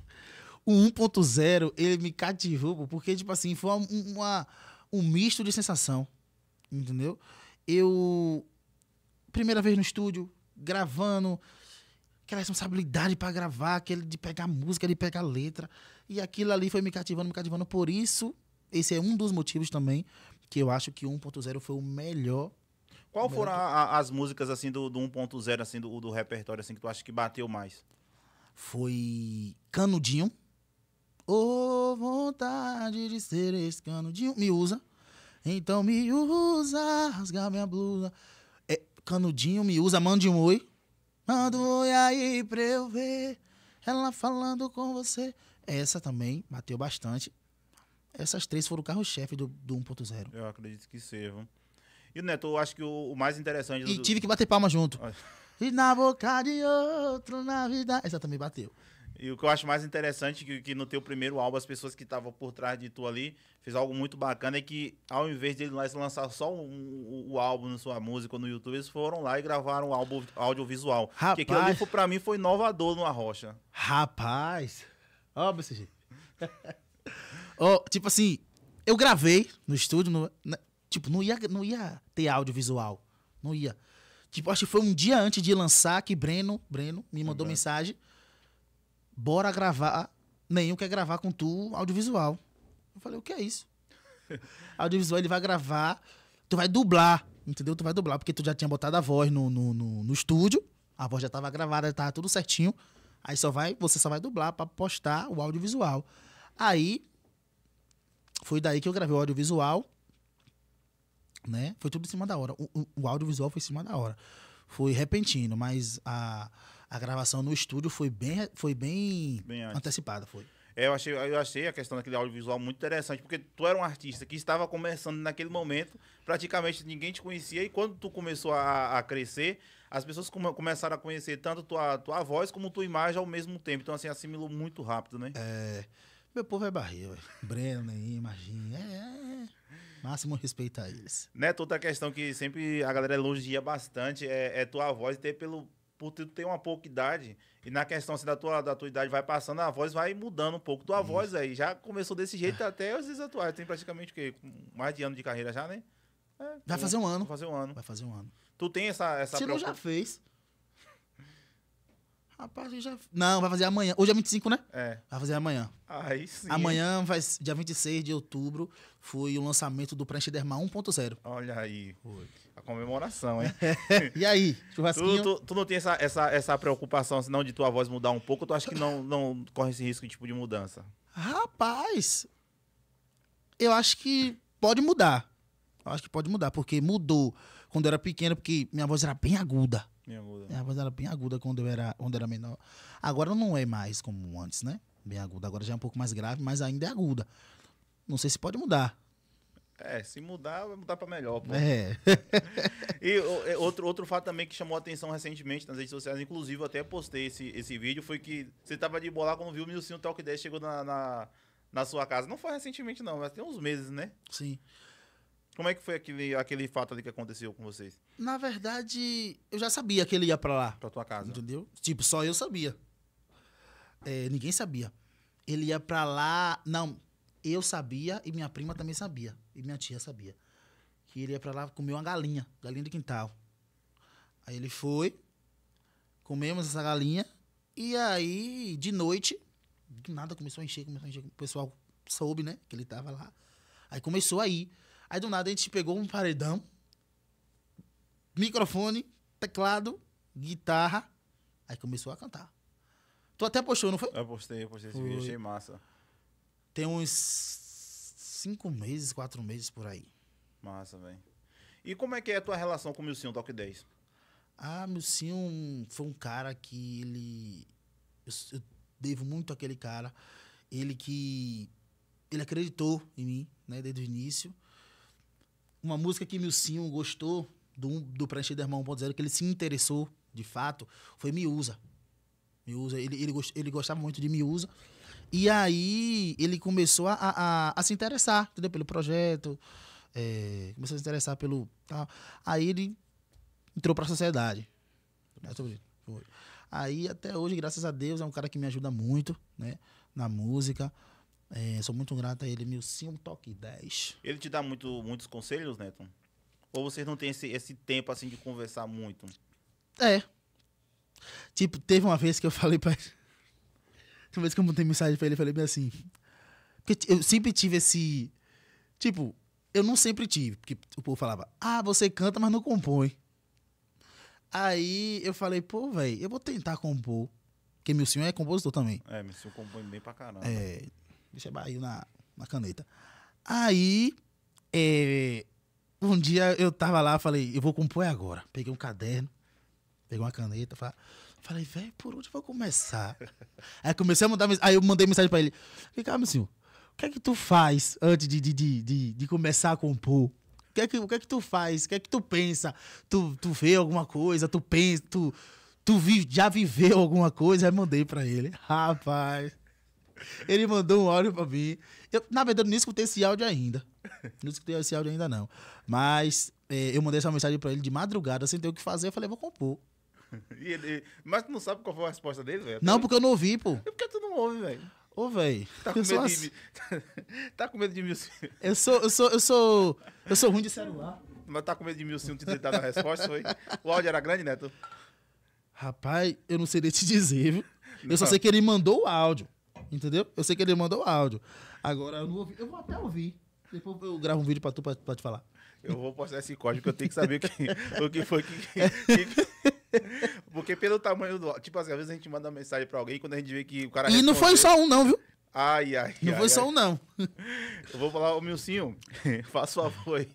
O 1.0, ele me cativou, porque, tipo assim, foi uma, uma um misto de sensação. Entendeu? Eu. Primeira vez no estúdio, gravando, aquela responsabilidade para gravar, aquele de pegar música, de pegar letra. E aquilo ali foi me cativando, me cativando. Por isso, esse é um dos motivos também que eu acho que o 1.0 foi o melhor. Qual foram a, as músicas assim do, do 1.0, assim, do, do, repertório assim, que tu acha que bateu mais? Foi Canudinho. Ô, oh, vontade de ser esse canudinho. Me usa. Então me usa, rasga minha blusa. É, canudinho me usa, mande um oi. Manda um oi aí pra eu ver. Ela falando com você. Essa também bateu bastante. Essas três foram o carro-chefe do, do 1.0. Eu acredito que sejam. E Neto, eu acho que o, o mais interessante. E do... tive que bater palma junto. e na boca de outro, na vida. Essa também bateu. E o que eu acho mais interessante que, que no teu primeiro álbum, as pessoas que estavam por trás de tu ali fez algo muito bacana, é que ao invés de eles lançar só um, um, o álbum na sua música no YouTube, eles foram lá e gravaram o álbum audiovisual. Rapaz. Que aquilo ali foi, pra mim foi inovador no Arrocha. Rapaz! Ó, oh, gente. oh, tipo assim, eu gravei no estúdio, no, na, tipo, não ia, não ia ter audiovisual. Não ia. Tipo, acho que foi um dia antes de lançar que Breno, Breno me mandou uhum. mensagem bora gravar. Nenhum quer gravar com tu audiovisual. Eu falei, o que é isso? audiovisual, ele vai gravar, tu vai dublar, entendeu? Tu vai dublar, porque tu já tinha botado a voz no, no, no, no estúdio, a voz já tava gravada, tava tudo certinho. Aí só vai, você só vai dublar para postar o audiovisual. Aí foi daí que eu gravei o audiovisual, né? Foi tudo em cima da hora. O, o, o audiovisual foi em cima da hora. Foi repentino, mas a a gravação no estúdio foi bem, foi bem, bem antecipada, foi. É, eu achei, eu achei a questão daquele audiovisual muito interessante, porque tu era um artista que estava começando naquele momento, praticamente ninguém te conhecia, e quando tu começou a, a crescer, as pessoas come, começaram a conhecer tanto tua, tua voz como tua imagem ao mesmo tempo. Então, assim, assimilou muito rápido, né? É. Meu povo é barril, Breno aí, imagina. É, é, é. Máximo respeito a eles. Né, outra questão que sempre a galera elogia bastante é, é tua voz ter pelo, por tu ter uma pouca idade, e na questão assim, da, tua, da tua idade vai passando, a voz vai mudando um pouco. Tua Isso. voz aí já começou desse jeito é. até os dias atuais. Tem praticamente o quê? Mais de ano de carreira já, né? É, vai tu, fazer um ano. Vai fazer um ano. Vai fazer um ano. Tu tem essa. essa Se preocup... não já fez. Rapaz, já. Não, vai fazer amanhã. Hoje é 25, né? É. Vai fazer amanhã. Aí sim. Amanhã, vai, dia 26 de outubro, foi o lançamento do Prancha Derma 1.0. Olha aí. Foi. A comemoração, hein? e aí, churrasquinho? Tu, tu, tu, não tem essa, essa, essa preocupação, senão assim, de tua voz mudar um pouco? Tu acha que não, não corre esse risco tipo de mudança? Rapaz, eu acho que pode mudar. Eu acho que pode mudar, porque mudou quando eu era pequeno, porque minha voz era bem aguda. Bem aguda. É. Minha voz era bem aguda quando eu era, quando eu era menor. Agora não é mais como antes, né? Bem aguda. Agora já é um pouco mais grave, mas ainda é aguda. Não sei se pode mudar. É, se mudar, vai mudar para melhor, pô. É. e o, é, outro, outro fato também que chamou a atenção recentemente nas redes sociais, inclusive eu até postei esse, esse vídeo, foi que você tava de bolar quando viu o Milcinho Talk 10 chegou na, na, na, sua casa. Não foi recentemente, não, mas tem uns meses, né? Sim. Como é que foi aquele, aquele fato ali que aconteceu com vocês? Na verdade, eu já sabia que ele ia para lá. Pra tua casa. Entendeu? Tipo, só eu sabia. É, ninguém sabia. Ele ia para lá. Não, eu sabia e minha prima também sabia. E minha tia sabia. Que ele ia pra lá comer uma galinha, galinha de quintal. Aí ele foi, comemos essa galinha, e aí, de noite, do nada começou a encher, começou a encher. O pessoal soube, né, que ele tava lá. Aí começou a ir. Aí do nada a gente pegou um paredão, microfone, teclado, guitarra. Aí começou a cantar. Tu até postou, não foi? Eu postei, eu postei esse foi. vídeo, achei massa. Tem uns cinco meses, quatro meses por aí. Massa, velho. E como é que é a tua relação com o Milcinho Toque 10? Ah, Milcinho foi um cara que ele. Eu, devo muito àquele cara. Ele que. Ele acreditou em mim, né, desde o início. Uma música que Milcinho gostou do, do Preenchido Irmão 1.0, que ele se interessou de fato, foi Miúsa. Miúsa, ele, ele, gost, ele gostava muito de Miúsa. E aí ele começou a, a, a se interessar entendeu? pelo projeto, é, começou a se interessar pelo. Tal. Aí ele entrou para a sociedade. Aí até hoje, graças a Deus, é um cara que me ajuda muito né? na música. É, sou muito grato a ele, um Toque 10. Ele te dá muito, muitos conselhos, Neto? Ou vocês não têm esse, esse tempo assim de conversar muito? É. Tipo, teve uma vez que eu falei pra ele. Uma vez que eu mandei mensagem pra ele, eu falei bem assim. Porque eu sempre tive esse. Tipo, eu não sempre tive. Porque o povo falava, ah, você canta, mas não compõe. Aí eu falei, pô, velho, eu vou tentar compor. Porque meu senhor é compositor também. É, meu senhor compõe bem pra caramba. É, deixa eu na, na caneta. Aí, é, um dia eu tava lá, falei, eu vou compor agora. Peguei um caderno, peguei uma caneta, falei, Falei, velho, por onde vou começar? aí comecei a mandar Aí eu mandei mensagem pra ele. Falei, ah, cara, meu senhor, o que é que tu faz antes de, de, de, de, de começar a compor? O que, é que, o que é que tu faz? O que é que tu pensa? Tu, tu vê alguma coisa? Tu pensa? Tu, tu vi, já viveu alguma coisa? Aí mandei pra ele. Rapaz. Ele mandou um áudio pra mim. Eu, na verdade, eu não escutei esse áudio ainda. Não escutei esse áudio ainda, não. Mas é, eu mandei essa mensagem pra ele de madrugada, sem ter o que fazer. Eu falei, vou compor. E ele- mas tu não sabe qual foi a resposta dele, velho? Não, porque eu não ouvi, pô. É porque tu não ouve, velho? Ô, velho. Tá, tá com medo de de... tá com medo de Milcinho. eu sou, eu sou, eu sou, eu sou ruim de celular. Mas tá com medo de Sim, te dar a resposta, foi? O áudio era grande, Neto? Rapaz, eu não sei nem te dizer, viu? Eu só sei que ele mandou o áudio. Entendeu? Eu sei que ele mandou o áudio. Agora eu não ouvi. Eu vou até ouvir. Depois eu gravo um vídeo pra tu pra, pra te falar. Eu vou postar esse código que eu tenho que saber o que, o que foi que, é. que- Porque pelo tamanho do. Tipo assim, às vezes a gente manda mensagem pra alguém quando a gente vê que o cara. E responde. não foi só um, não, viu? Ai, ai. Não ai, foi ai. só um, não. Eu vou falar, ô Milcinho, faça o favor aí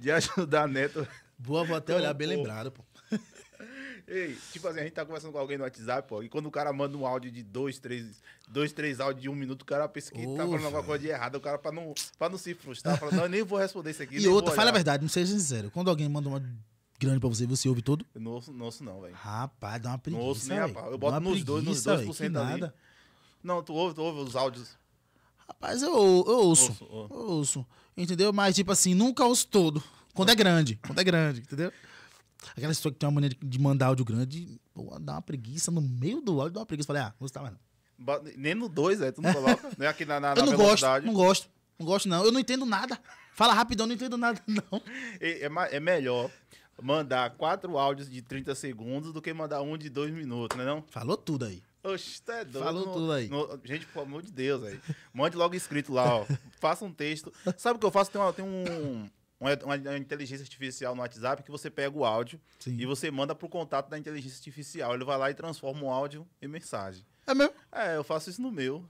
de ajudar Neto. Boa, vou até então, olhar, bem pô. lembrado, pô. Ei, tipo assim, a gente tá conversando com alguém no WhatsApp, pô, e quando o cara manda um áudio de dois, três, dois, três áudios de um minuto, o cara pensa que Ufa. tá falando alguma coisa de errado, o cara pra não, pra não se frustrar, fala, não, eu nem vou responder isso aqui. E outra, fala a verdade, não seja sincero, quando alguém manda uma grande pra você, você ouve todo? Não ouço, não, não velho. Rapaz, dá uma preguiça, Não ouço nem, rapaz. Eu boto nos preguiça, dois, nos 2% véio, nada. Não, tu ouve, tu ouve os áudios. Rapaz, eu, eu ouço, ouço, ouço. Eu ouço. Entendeu? Mas, tipo assim, nunca ouço todo. Quando é grande, quando é grande, entendeu? Aquela história que tem uma maneira de mandar áudio grande, pô, dá uma preguiça no meio do áudio, dá uma preguiça. Falei, ah, não gostava não. Nem no 2, é, tu não coloca, nem Aqui na, na, eu não na gosto, não gosto, não gosto não. Eu não entendo nada. Fala rapidão, não entendo nada não. É, é, é melhor mandar quatro áudios de 30 segundos do que mandar um de dois minutos, né não? Falou tudo aí. Oxe, tá é doido. Falou no, tudo aí. No, gente, pelo amor de Deus, aí. Mande logo escrito lá, ó. Faça um texto. Sabe o que eu faço? Tem, uma, tem um, uma, uma, inteligência artificial no WhatsApp que você pega o áudio Sim. e você manda pro contato da inteligência artificial. Ele vai lá e transforma o áudio em mensagem. É mesmo? É, eu faço isso no meu.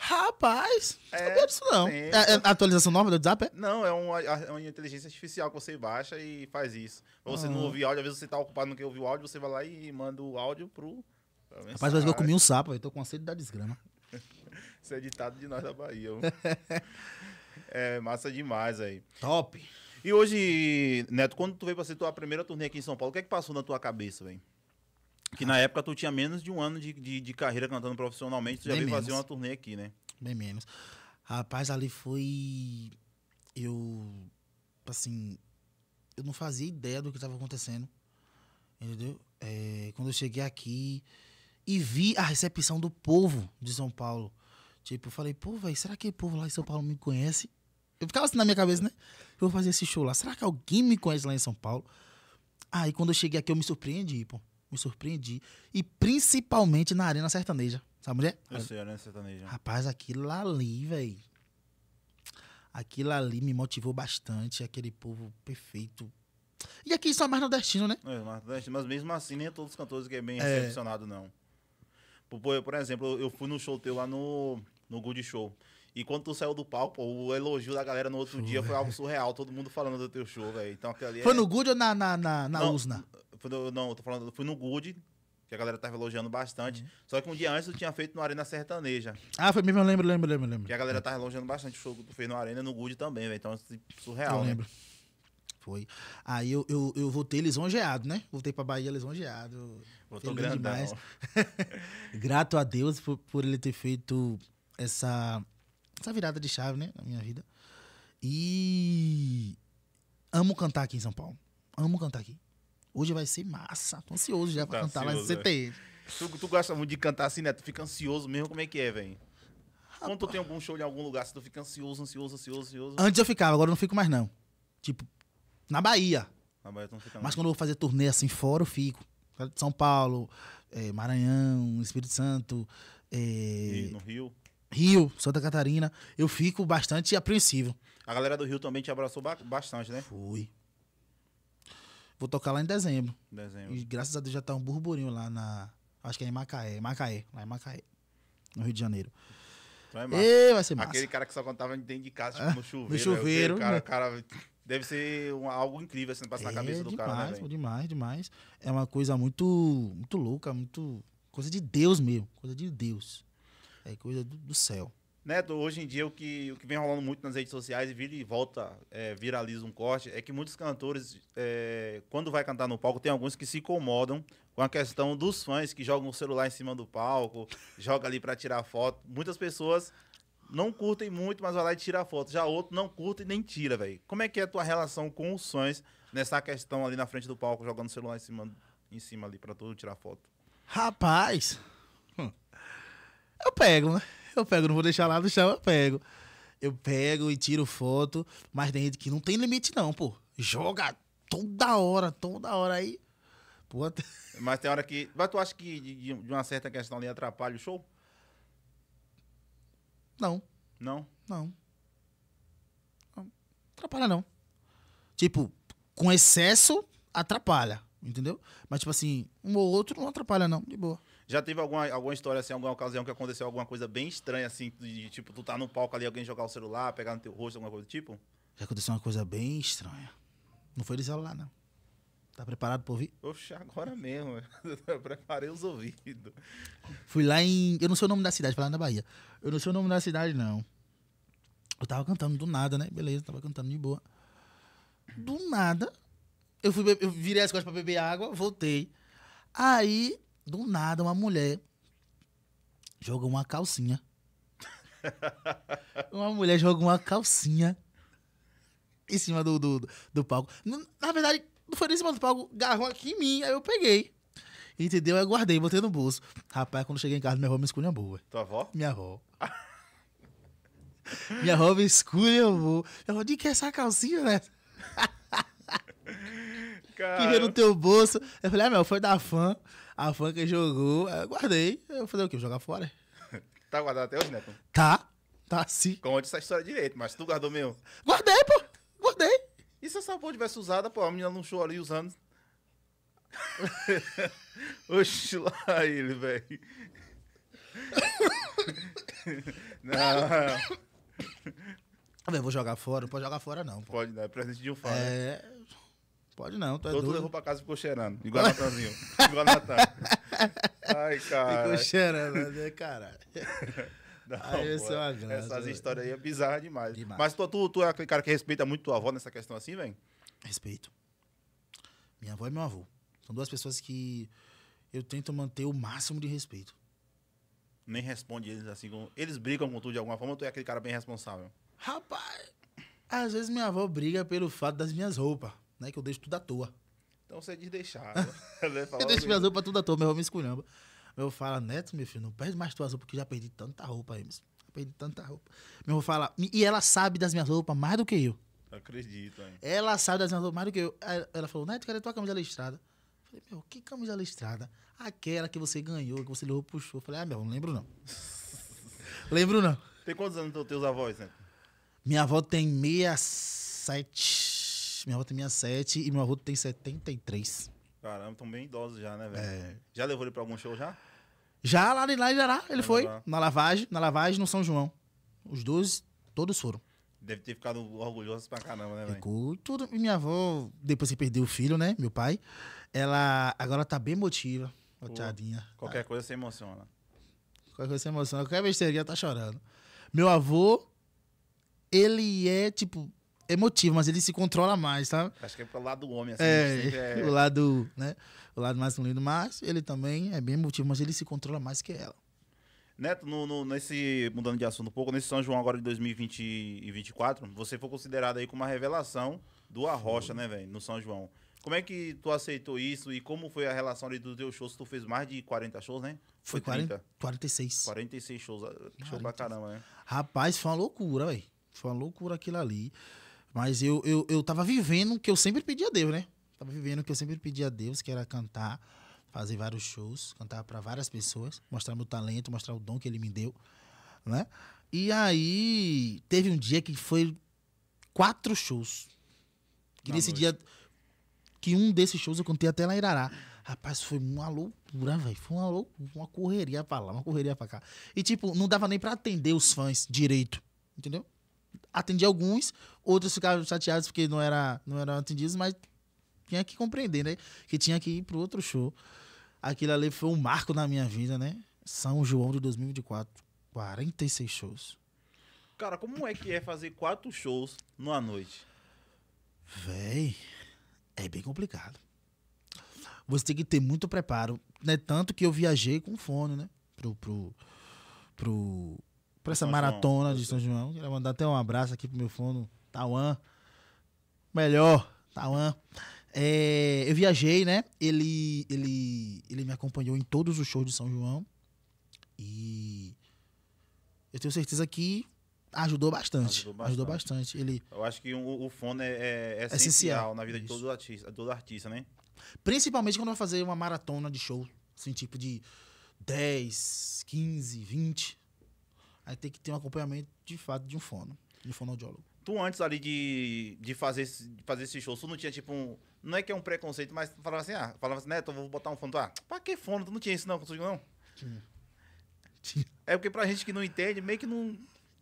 Rapaz, é, sabia disso não. É, é, atualização nova do WhatsApp? É? Não, é uma, é uma, inteligência artificial que você baixa e faz isso. você ah. não ouve áudio, às vezes você tá ocupado no que ouvir o áudio, você vai lá e manda o áudio pro. Rapaz, mas eu comi um sapo, eu tô com a sede da desgrama. isso é ditado de nós da Bahia. é massa demais aí. Top! E hoje, Neto, quando tu veio pra ser tua primeira turnê aqui em São Paulo, o que é que passou na tua cabeça, velho? Que na época tu tinha menos de um ano de, de, de carreira cantando profissionalmente, tu já veio menos. fazer uma turnê aqui, né? Bem menos. Rapaz, ali foi. Eu. Assim. Eu não fazia ideia do que estava acontecendo. Entendeu? É, quando eu cheguei aqui e vi a recepção do povo de São Paulo. Tipo, eu falei, pô, velho, será que o povo lá em São Paulo me conhece? Eu ficava assim na minha cabeça, né? Eu vou fazer esse show lá. Será que alguém me conhece lá em São Paulo? Aí ah, quando eu cheguei aqui, eu me surpreendi, pô me surpreendi. E principalmente na Arena Sertaneja. Sabe, mulher? Eu sei, Arena Sertaneja. Rapaz, aquilo ali, velho. Aquilo ali me motivou bastante. Aquele povo perfeito. E aqui só mais mais nordestino, né? É, mais nordestino. Mas mesmo assim, nem todos os cantores que é bem é. recepcionado, não. Por, por exemplo, eu fui no show teu lá no, no Good Show. E quando tu saiu do palco, o elogio da galera no outro dia foi algo surreal, todo mundo falando do teu show, velho. Então, foi é... no Good ou na, na, na, na não, USNA? No, não, tô falando, fui no Good, que a galera tava elogiando bastante. Uhum. Só que um dia antes eu tinha feito no Arena Sertaneja. Ah, foi mesmo, eu lembro, lembro, lembro, lembro. Que a galera tava elogiando bastante o show que tu fez no Arena no Good também, velho. Então, assim, surreal. Eu né? lembro. Né? Foi. Aí eu, eu, eu voltei lisonjeado, né? Voltei pra Bahia lisonjeado. Voltou grandão. Demais. Grato a Deus por, por ele ter feito essa essa virada de chave, né, na minha vida. E amo cantar aqui em São Paulo. Amo cantar aqui. Hoje vai ser massa. Tô ansioso já pra tá cantar ansioso, lá no é. Tu, tu gosta muito de cantar assim, né? Tu fica ansioso mesmo, como é que é, velho? Quando tu tem algum show em algum lugar, se tu fica ansioso, ansioso, ansioso, ansioso. Antes eu ficava, agora eu não fico mais, não. Tipo, na Bahia. Na Bahia tu não fica mais. Mas quando eu vou fazer turnê assim fora, eu fico. São Paulo, é, Maranhão, Espírito Santo. É, no Rio? Rio, Santa Catarina, eu fico bastante apreensivo. A galera do Rio também te abraçou ba bastante, né? Fui. Vou tocar lá em dezembro. Dezembro. E graças a Deus já tá um burburinho lá na. Acho que é em Macaé. Macaé, lá em Macaé. No Rio de Janeiro. Então é massa. vai ser massa. Aquele cara que só cantava dentro de casa, ah, tipo, no chuveiro. No chuveiro. Né? Cara, né? cara, deve ser um, algo incrível, assim, passar é, na cabeça do demais, cara, né, Demais, demais. É uma coisa muito, muito louca, muito... Coisa de Deus mesmo, coisa de Deus. É coisa do, do céu. Neto, né, hoje em dia o que, o que vem rolando muito nas redes sociais e vira e volta, é, viraliza um corte, é que muitos cantores, é, quando vai cantar no palco, tem alguns que se incomodam com a questão dos fãs que jogam o celular em cima do palco, joga ali para tirar foto. Muitas pessoas não curtem muito, mas vai lá e tira foto. Já outro não curte e nem tira, velho. Como é que é a tua relação com os fãs nessa questão ali na frente do palco, jogando o celular em cima, em cima ali para todo tirar foto? Rapaz, hum. Eu pego, né? Eu pego, não vou deixar lá no chão, eu pego. Eu pego e tiro foto, mas tem gente que não tem limite, não, pô. Joga toda hora, toda hora aí. Pô, até... Mas tem hora que. Mas tu acha que de, de uma certa questão ali atrapalha o show? Não. Não? Não. não. Atrapalha, não. Tipo, com excesso, atrapalha. Entendeu? Mas, tipo assim, um ou outro não atrapalha, não, de boa. Já teve alguma, alguma história, assim, alguma ocasião que aconteceu alguma coisa bem estranha, assim, de tipo, tu tá no palco ali, alguém jogar o celular, pegar no teu rosto, alguma coisa do tipo? Já aconteceu uma coisa bem estranha. Não foi de celular, não. Tá preparado pra ouvir? Oxe, agora mesmo. Eu preparei os ouvidos. Fui lá em. Eu não sei o nome da cidade, foi lá na Bahia. Eu não sei o nome da cidade, não. Eu tava cantando do nada, né? Beleza, tava cantando de boa. Do nada, eu fui eu virei as costas pra beber água, voltei. Aí do nada, uma mulher joga uma calcinha. uma mulher joga uma calcinha em cima do, do, do palco. Na verdade, não foi em cima do palco, garrou aqui em mim, aí eu peguei. Entendeu? Aí guardei, botei no bolso. Rapaz, quando cheguei em casa, minha avó me escolheu boa. Tua avó? Minha avó. minha avó me escolheu boa. Minha avó, de que é essa calcinha, né? Cara... Que veio no teu bolso. Eu falei, ah, meu, foi da fã. A Funka jogou, eu guardei. Eu falei o quê? Jogar fora? tá guardado até hoje, Neto? Tá. Tá sim. Conte essa história direito, mas tu guardou mesmo? Guardei, pô. Guardei. E se essa porra tivesse usada, pô, a menina não show ali usando. Oxi, lá ele, velho. não. Eu vou jogar fora, não pode jogar fora, não. Pô. Pode, não. É presente de um fã. É. Né? Pode não, tu é Todo doido. levou pra casa e ficou cheirando. Igual Natanzinho. Igual Natan. Ai, cara. Ficou cheirando, né, caralho? Não, aí é Essas histórias aí é bizarra demais. demais. Mas tu, tu, tu, é aquele cara que respeita muito tua avó nessa questão assim, vem? Respeito. Minha avó e meu avô. São duas pessoas que eu tento manter o máximo de respeito. Nem responde eles assim. Com... Eles brigam com tu de alguma forma ou tu é aquele cara bem responsável? Rapaz, às vezes minha avó briga pelo fato das minhas roupas né? Que eu deixo tudo à toa. Então você diz deixar. eu deixo minhas roupas tudo à toa, meu irmão me esculhamba. Meu fala, Neto, meu filho, não perde mais tuas roupas, porque já perdi tanta roupa aí, mesmo. Já perdi tanta roupa. Meu avô fala, e ela sabe das minhas roupas mais do que eu. Acredito, hein? Ela sabe das minhas roupas mais do que eu. Ela falou, Neto, cadê tua camisa listrada? Eu falei, meu, que camisa listrada? Aquela que você ganhou, que você levou pro show. Eu falei, ah, meu, não lembro não. lembro não. Tem quantos anos então teus avós, né? Minha avó tem 67. Minha avó tem minha e meu avô tem 73. Caramba, estão bem idosos já, né, velho? É. Já levou ele pra algum show já? Já lá, em Jará, ele foi. Na lavagem, na lavagem no São João. Os dois, todos foram. Deve ter ficado orgulhoso pra caramba, né, velho? tudo. Minha avó, depois que perdeu o filho, né? Meu pai. Ela agora tá bem emotiva, tiadinha. Qualquer tá. coisa você emociona. Qualquer coisa você emociona. Qualquer besteira, tá chorando. Meu avô, ele é, tipo, emotivo, mas ele se controla mais, tá? Acho que é pro lado do homem, assim. É, é... o lado, né? O lado masculino, mas ele também é bem emotivo, mas ele se controla mais que ela. Neto, no, no, nesse, mudando de assunto um pouco, nesse São João agora de 2024, você foi considerado aí como uma revelação do Arrocha, né, velho, no São João. Como é que tu aceitou isso e como foi a relação ali do teu show? Tu fez mais de 40 shows, né? Foi, foi 40, 46. 46 shows. Show 46. pra caramba, né? Rapaz, foi uma loucura, velho. Foi uma loucura aquilo ali. Mas eu, eu, eu tava vivendo o que eu sempre pedi a Deus, né? Tava vivendo o que eu sempre pedi a Deus, que era cantar, fazer vários shows, cantar para várias pessoas, mostrar meu talento, mostrar o dom que ele me deu, né? E aí teve um dia que foi quatro shows. Que nesse dia que um desses shows eu cantei até lá em Irará. Rapaz, foi uma loucura, velho. Foi uma loucura, uma correria pra lá, uma correria pra cá. E, tipo, não dava nem pra atender os fãs direito, entendeu? atendi alguns, outros ficaram chateados porque não era não eram atendidos, mas tinha que compreender, né? Que tinha que ir para outro show. Aquilo ali foi um marco na minha vida, né? São João de 2024. 46 shows. Cara, como é que é fazer quatro shows numa noite? Véi, é bem complicado. Você tem que ter muito preparo. Né? Tanto que eu viajei com fone, né? Pro, pro, pro, para essa maratona de São João. Queria mandar até um abraço aqui pro meu fono, Tauan. Melhor, Tauan. É, eu viajei, né? Ele, ele, ele me acompanhou em todos os shows de São João. E eu tenho certeza que ajudou bastante. Ajudou bastante. Ajudou bastante. Ele, eu acho que o, o fono é, é, é essencial, essencial, na vida de todo artista, todo artista, né? Principalmente quando vai fazer uma maratona de show, assim, tipo de 10, 15, 20. Aí tem que ter um acompanhamento de fato de um fono, de um fonoaudiólogo. Tu antes ali de, de fazer, de fazer esse show, tu não tinha tipo um. Não é que é um preconceito, mas falava assim, ah, falava assim, Neto, né, eu vou botar um fono. Tu, ah, pra que fono? Tu não tinha isso não, contigo não? Tinha. Tinha. É porque pra gente que não entende, meio que não.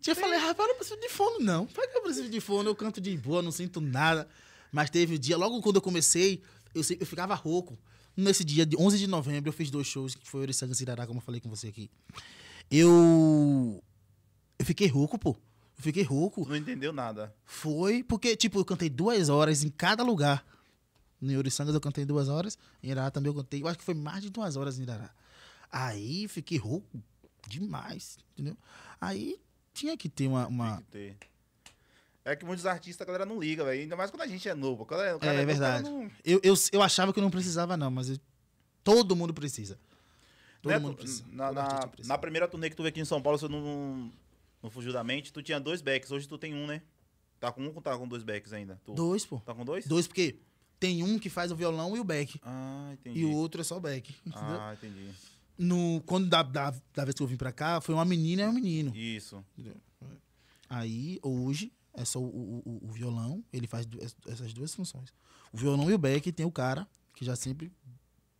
Tinha tem... falei, rapaz, eu não preciso de fono, não. Pra que eu preciso de fono? Eu canto de boa, não sinto nada. Mas teve o dia, logo quando eu comecei, eu, eu ficava rouco. Nesse dia, de 11 de novembro, eu fiz dois shows, que foi o Oriçanga Cirará, como eu falei com você aqui. Eu eu fiquei rouco, pô. Eu fiquei rouco. Não entendeu nada. Foi porque, tipo, eu cantei duas horas em cada lugar. No Yurisangas eu cantei duas horas. Em Irará também eu cantei. Eu acho que foi mais de duas horas em Irará. Aí fiquei rouco demais, entendeu? Aí tinha que ter uma. uma... Que ter. É que muitos artistas a galera não liga, velho. Ainda mais quando a gente é novo. Quando é, é, é verdade. Não... Eu, eu, eu achava que eu não precisava, não, mas eu... todo mundo precisa. Todo né, mundo precisa. Na, na, precisa. na, primeira turnê que tu veio aqui em São Paulo, você não, no fugiu da mente, tu tinha dois backs, hoje tu tem um, né? Tá com um ou tá com dois backs ainda? Tu... Dois, pô. Tá com dois? Dois, porque tem um que faz o violão e o back. Ah, entendi. E o outro é só back. Ah, entendeu? Ah, entendi. No, quando da, da, da vez que eu vim pra cá, foi uma menina e um menino. Isso. Aí, hoje, é só o, o, o, violão, ele faz essas duas funções. O violão e o back tem o cara, que já sempre.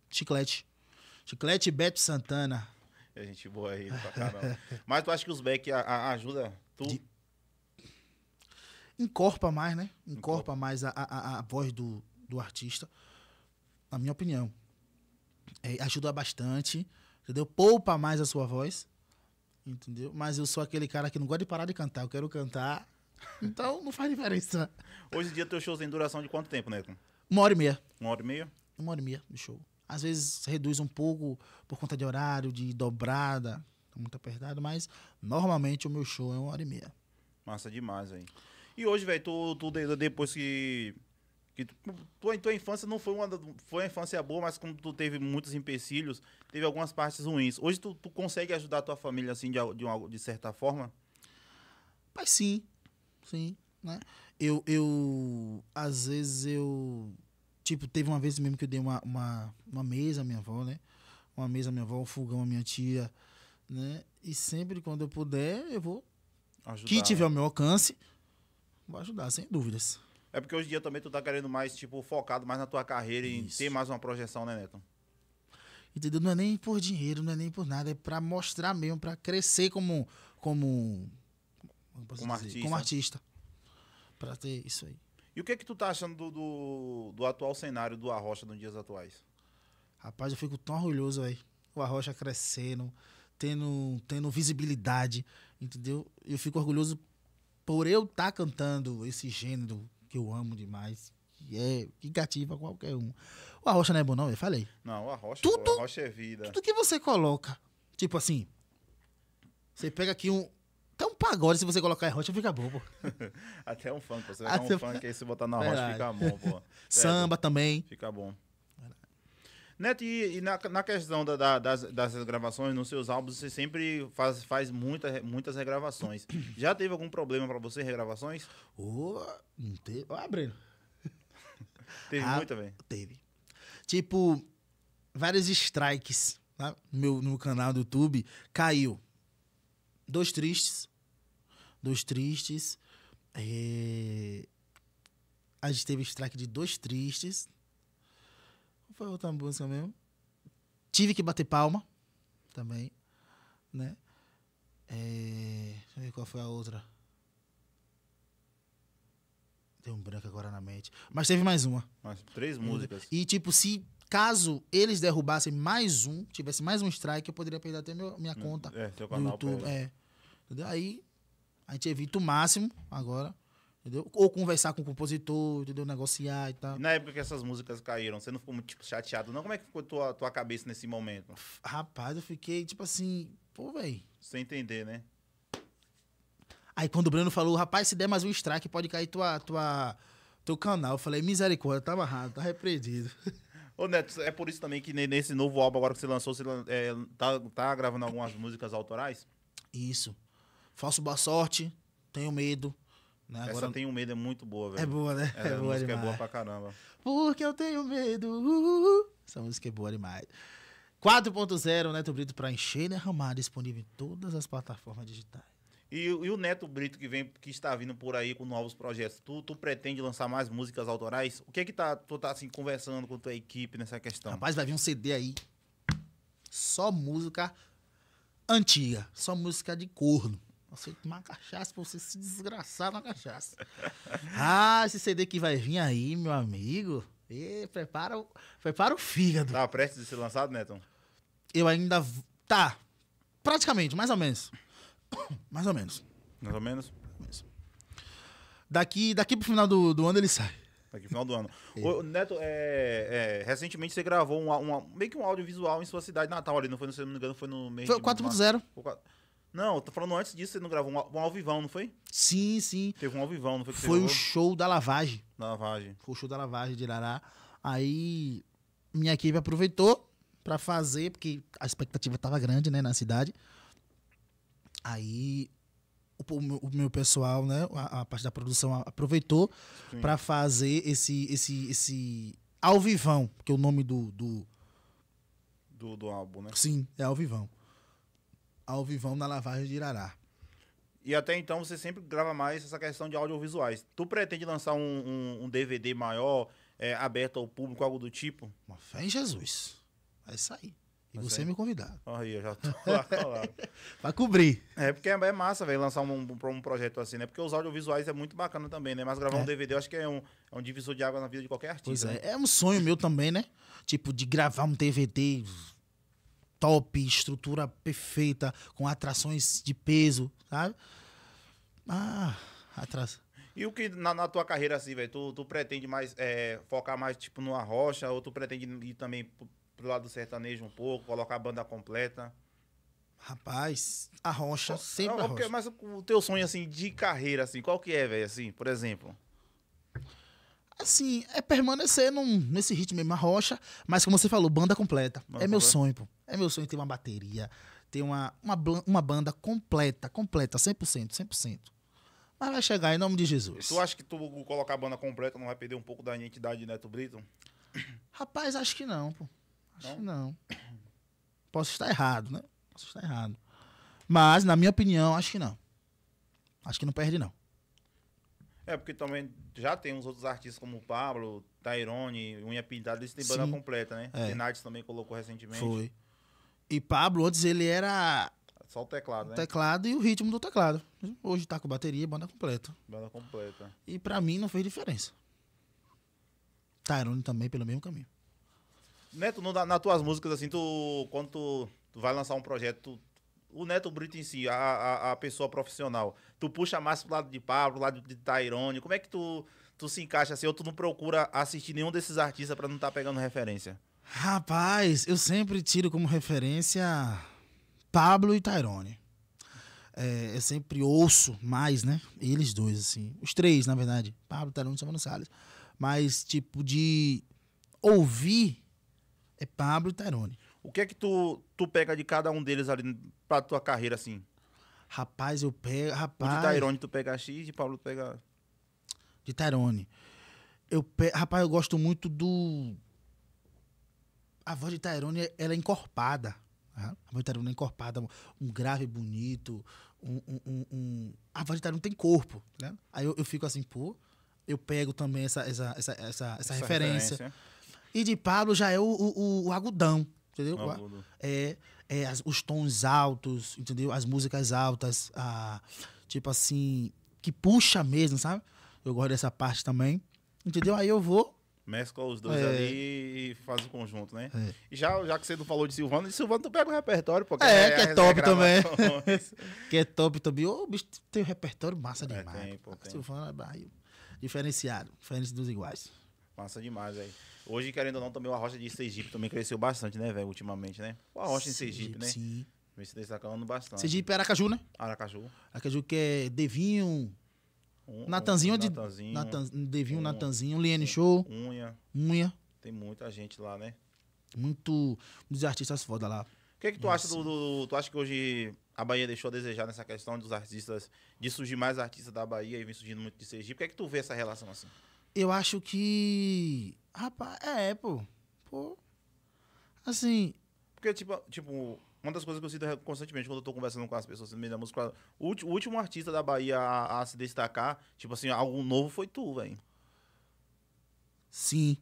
Chiclete. Chiclete Beto Santana. É gente boa aí pra caramba. Mas tu acha que os back ajuda tu? De... Encorpa mais, né? Encorpa, Encorpa. mais a, a, a, voz do, do artista, na minha opinião. É, ajuda bastante, entendeu? Poupa mais a sua voz, entendeu? Mas eu sou aquele cara que não gosta de parar de cantar, eu quero cantar, então não faz diferença. Hoje em dia teu show tem duração de quanto tempo, né? Uma hora e meia. Uma hora e meia? Uma hora e meia de show. Às vezes reduz um pouco por conta de horário, de dobrada, tá muito apertado, mas normalmente o meu show é uma hora e meia. Massa demais, velho. E hoje, velho, tu, tu depois que que tu, tua, tua infância não foi uma foi uma infância boa, mas como tu teve muitos empecilhos, teve algumas partes ruins. Hoje tu, tu consegue ajudar a tua família assim de de, uma, de certa forma? Mas sim. Sim, né? Eu eu às vezes eu Tipo, teve uma vez mesmo que eu dei uma, uma, uma mesa à minha avó, né? Uma mesa à minha avó, um fogão à minha tia, né? E sempre quando eu puder, eu vou. Ajudar, que tiver o né? ao meu alcance, vou ajudar, sem dúvidas. É porque hoje em dia também tu tá querendo mais, tipo, focado mais na tua carreira e ter mais uma projeção, né, Neto? Entendeu? Não é nem por dinheiro, não é nem por nada, é para mostrar mesmo, para crescer como como como, como artista. Como artista. Para ter isso aí. E o que é que tu tá achando do, do, do atual cenário do Arrocha nos dias atuais? Rapaz, eu fico tão orgulhoso, velho. O Arrocha crescendo, tendo, tendo visibilidade, entendeu? Eu fico orgulhoso por eu estar tá cantando esse gênero que eu amo demais. E é engativa qualquer um. O Arrocha não é bom, não, eu falei. Não, o Arrocha, tudo, pô, Arrocha é vida. Tudo que você coloca, tipo assim, você pega aqui um, até um pagode, se você colocar em rocha, fica bom, pô. Até um funk, Você vai dar um funk aí, se botar na rocha, fica bom, pô. Samba também. Fica bom. Neto, e, e na, na, questão da, da, das, das gravações, nos seus álbuns, você sempre faz, faz muita, muitas regravações. Já teve algum problema para você, regravações? Oh, não teve. Ah, Breno. teve ah, muita, velho? Teve. Tipo, vários strikes meu, no canal do YouTube caiu. Dois tristes. Dois tristes. É... A gente teve strike de dois tristes. Qual foi outra música mesmo? Tive que bater palma também, né? É... Deixa eu ver qual foi a outra. Tem um branco agora na mente. Mas teve mais uma. Mais três músicas. E tipo, se Caso eles derrubassem mais um, tivesse mais um strike, eu poderia perder até meu, minha hum, conta é, canal no YouTube. É. Aí a gente evita o máximo agora. Entendeu? Ou conversar com o compositor, entendeu? Negociar e tal. na época que essas músicas caíram, você não ficou muito tipo, chateado, não? Como é que ficou tua, tua cabeça nesse momento? Rapaz, eu fiquei tipo assim, pô, velho. Sem entender, né? Aí quando o Bruno falou, rapaz, se der mais um strike, pode cair tua, tua, teu canal. Eu falei, misericórdia, tava errado, tá repreendido. Ô, Neto, é por isso também que nesse novo álbum agora que você lançou, você é, tá, tá gravando algumas músicas autorais? Isso. Faço boa sorte, tenho medo. Né? Agora... Essa Tenho Medo é muito boa, é velho. É boa, né? Essa é boa música demais. é boa pra caramba. Porque eu tenho medo. Uh, uh. Essa música é boa demais. 4.0, Neto Brito pra encher e né, derramar, disponível em todas as plataformas digitais. E, e, o Neto Brito que vem, que está vindo por aí com novos projetos, tu, tu pretende lançar mais músicas autorais? O que é que tá, tu tá assim conversando com a tua equipe nessa questão? Rapaz, vai vir um CD aí. Só música antiga, só música de corno. Você tomar cachaça pra você se desgraçar na cachaça. ah, esse CD que vai vir aí, meu amigo. E prepara, o, prepara o fígado. Tá prestes a ser lançado, Neto? Eu ainda. Tá. Praticamente, mais ou menos. Mais ou menos. Mais ou menos? Mais ou menos. Daqui, daqui pro final do, do ano ele sai. Daqui pro final do ano. É. Neto, é, é, recentemente você gravou uma, uma, meio que um audiovisual em sua cidade natal ali, não foi, se não me engano, foi no mês. Foi 4.0. Não, tô falando antes disso, você não gravou um, um alvivão, não foi? Sim, sim. Teve um alvivão, não foi? foi o show da lavagem. Da lavagem. Foi o show da lavagem de Irará. Aí minha equipe aproveitou para fazer, porque a expectativa tava grande, né, na cidade. Aí o meu, o, meu pessoal, né, a, a parte da produção aproveitou para fazer esse esse esse ao vivão, que é o nome do, do do do, álbum, né? Sim, é ao vivão. Ao vivão na lavagem de Irará. E até então você sempre grava mais essa questão de audiovisuais. Tu pretende lançar um, um, um DVD maior, é, aberto ao público, algo do tipo? Uma fé em Jesus. É isso aí você me convidar. Aí, eu já tô lá pra cobrir. É, porque é, é massa, velho, lançar um, um, um, projeto assim, né? Porque os audiovisuais é muito bacana também, né? Mas gravar é. um DVD, eu acho que é um, é um divisor de água na vida de qualquer artista. Pois é, né? é um sonho meu também, né? Tipo, de gravar um DVD top, estrutura perfeita, com atrações de peso, sabe? Ah, atração. E o que na, na tua carreira, assim, velho, tu, tu pretende mais é, focar mais, tipo, numa rocha, ou tu pretende ir também pro lado do sertanejo um pouco, colocar a banda completa? Rapaz, a rocha, sempre é a rocha. Mas o teu sonho, assim, de carreira, assim, qual que é, velho, assim, por exemplo? Assim, é permanecer num, nesse ritmo mesmo, a rocha, mas como você falou, banda completa. é meu sonho, pô. É meu sonho ter uma bateria, ter uma, uma, uma banda completa, completa, 100%, 100%. Mas vai chegar em nome de Jesus. E tu acha que tu colocar a banda completa não vai perder um pouco da identidade de Neto Brito? Rapaz, acho que não, pô. Acho que não. Posso estar errado, né? Posso estar errado. Mas, na minha opinião, acho que não. Acho que não perde, não. É, porque também já tem uns outros artistas como o Pablo, Tairone, Unha Pintada, eles têm banda Sim. completa, né? É. Tenades também colocou recentemente. Foi. E Pablo, antes ele era. Só o teclado, o né? teclado e o ritmo do teclado. Hoje tá com bateria e banda completa. Banda completa. E pra mim não fez diferença. Tyrone também pelo mesmo caminho. Neto, no, na, nas tuas músicas, assim, tu, quando tu, tu vai lançar um projeto, tu, o Neto Brito em si, a, a, a, pessoa profissional, tu puxa mais pro lado de Pablo, lado de Tyrone como é que tu, tu se encaixa assim, ou tu não procura assistir nenhum desses artistas para não estar tá pegando referência? Rapaz, eu sempre tiro como referência Pablo e Tyrone É, eu sempre ouço mais, né? Eles dois, assim. Os três, na verdade. Pablo, Tyrone e Samuel Salles. Mas, tipo, de ouvir é Pablo Terone. O que é que tu, tu pega de cada um deles ali pra tua carreira, assim? Rapaz, eu pego. Rapaz. O de Tyrone tu pega X, de Pablo tu pega. De Tyrone. Eu pe... Rapaz, eu gosto muito do. A voz de Tyrone, ela é encorpada. A voz de Tyrone é encorpada. Um grave bonito. Um, um, um... A voz de Tyrone tem corpo. Né? Aí eu, eu, fico assim, pô. Eu pego também essa, essa, essa, essa, essa referência. referência e de Pablo já é o, o, o agudão, entendeu? Agudo. É, é as, os tons altos, entendeu? As músicas altas, a, tipo assim, que puxa mesmo, sabe? Eu gosto dessa parte também. Entendeu? Aí eu vou. Mescla os dois é. ali e faz o conjunto, né? É. já, já que você não falou de Silvano, de Silvano tu pega o repertório, porque é, é, que é top também. que é top também. Ô, bicho, tem um repertório massa é, demais. É, tem, pô, tem. Silvano é barril. Diferenciado, diferente dos iguais. Massa demais, velho. Hoje, querendo ou não, também a rocha de Sergipe também cresceu bastante, né, velho, ultimamente, né? A rocha Sergipe, em Sergipe, né? Sim. Vem se destacando tá bastante. Sergipe é Aracaju, né? Aracaju. Aracaju que é Devinho, um, Natanzinho, um, de... Natanzinho, Natan... Devinho, um, Natanzinho, Liene um, Show. Unha. Unha. Tem muita gente lá, né? Muito. Muitos artistas foda lá. O que, é que tu Nossa. acha do, do, Tu acha que hoje a Bahia deixou a desejar nessa questão dos artistas. de surgir mais artistas da Bahia e vem surgindo muito de Sergipe? O que é que tu vê essa relação assim? eu acho que. Rapaz, é, pô. Pô. Assim. Porque, tipo, tipo, uma das coisas que eu sinto constantemente quando eu tô conversando com as pessoas no meio da música, o último artista da Bahia a, a se destacar, tipo assim, algo novo foi tu, velho. Sim.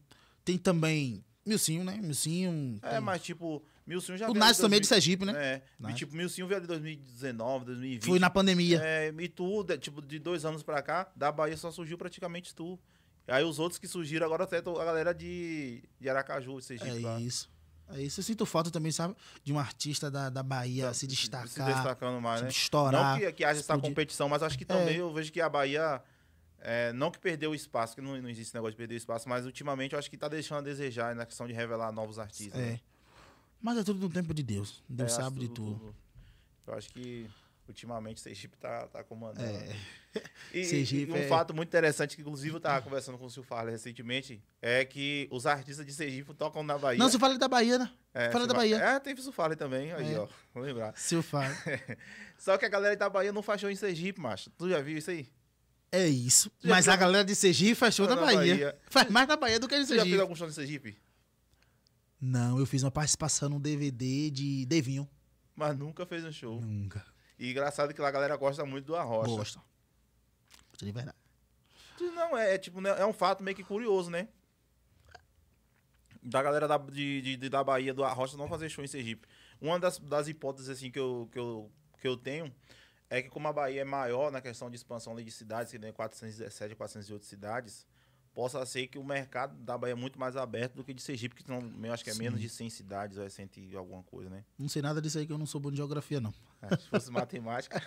Tem também Milcinho, né? Milcinho. É, tem... mas tipo, Milcinho já. O Nasce também 2000... É de Sergipe, né? É. E, tipo, Milcinho veio de 2019, 2020. Foi na pandemia. É, e tu, de, é, tipo, de dois anos pra cá, da Bahia só surgiu praticamente tu. Aí os outros que surgiram agora até a galera de, de Aracaju, Sergipe. É lá. isso. É isso. Eu sinto falta também, sabe, de um artista da, da Bahia tá, se destacar. Se destacando mais, se né? Estourar. Não que, que haja essa competição, mas acho que é. também é. eu vejo que a Bahia. É, não que perdeu o espaço, que não, não existe esse negócio de perder o espaço, mas ultimamente eu acho que tá deixando a desejar na questão de revelar novos artistas. É. Né? Mas é tudo no tempo de Deus. Deus é, sabe tudo, de tudo. tudo. Eu acho que ultimamente o Sergipe tá, tá comandando. É. Né? e, Sergipe, e um é... fato muito interessante, que inclusive eu tava conversando com o Silvio recentemente, é que os artistas de Sergipe tocam na Bahia. Não, o é da Bahia, né? É, é da Bahia. É, tem Silvio também, aí, é. ó, vou lembrar. Silvio Só que a galera da Bahia não faz show em Sergipe, macho. Tu já viu isso aí? É isso. Já Mas a galera de Sergipe faz show na, na Bahia. Bahia. Faz mais na Bahia do que em Sergipe. Tu já fez algum show em Sergipe? Não, eu fiz uma participação num DVD de Devinho. Mas nunca fez um show. Nunca. E engraçado que lá a galera gosta muito do Arrocha. Gosta de é verdade. Não, é, é tipo, né, é um fato meio que curioso, né? Da galera da, de, de da Bahia, do Arrocha, não fazer show em Sergipe. Uma das, das hipóteses, assim, que eu, que, eu, que eu tenho é que como a Bahia é maior na questão de expansão de cidades, que tem 417, 408 cidades, possa ser que o mercado da Bahia é muito mais aberto do que de Sergipe, que não, eu acho que é Sim. menos de 100 cidades, ou é 100 e alguma coisa, né? Não sei nada disso aí, que eu não sou bom de geografia, não. É, se fosse matemática...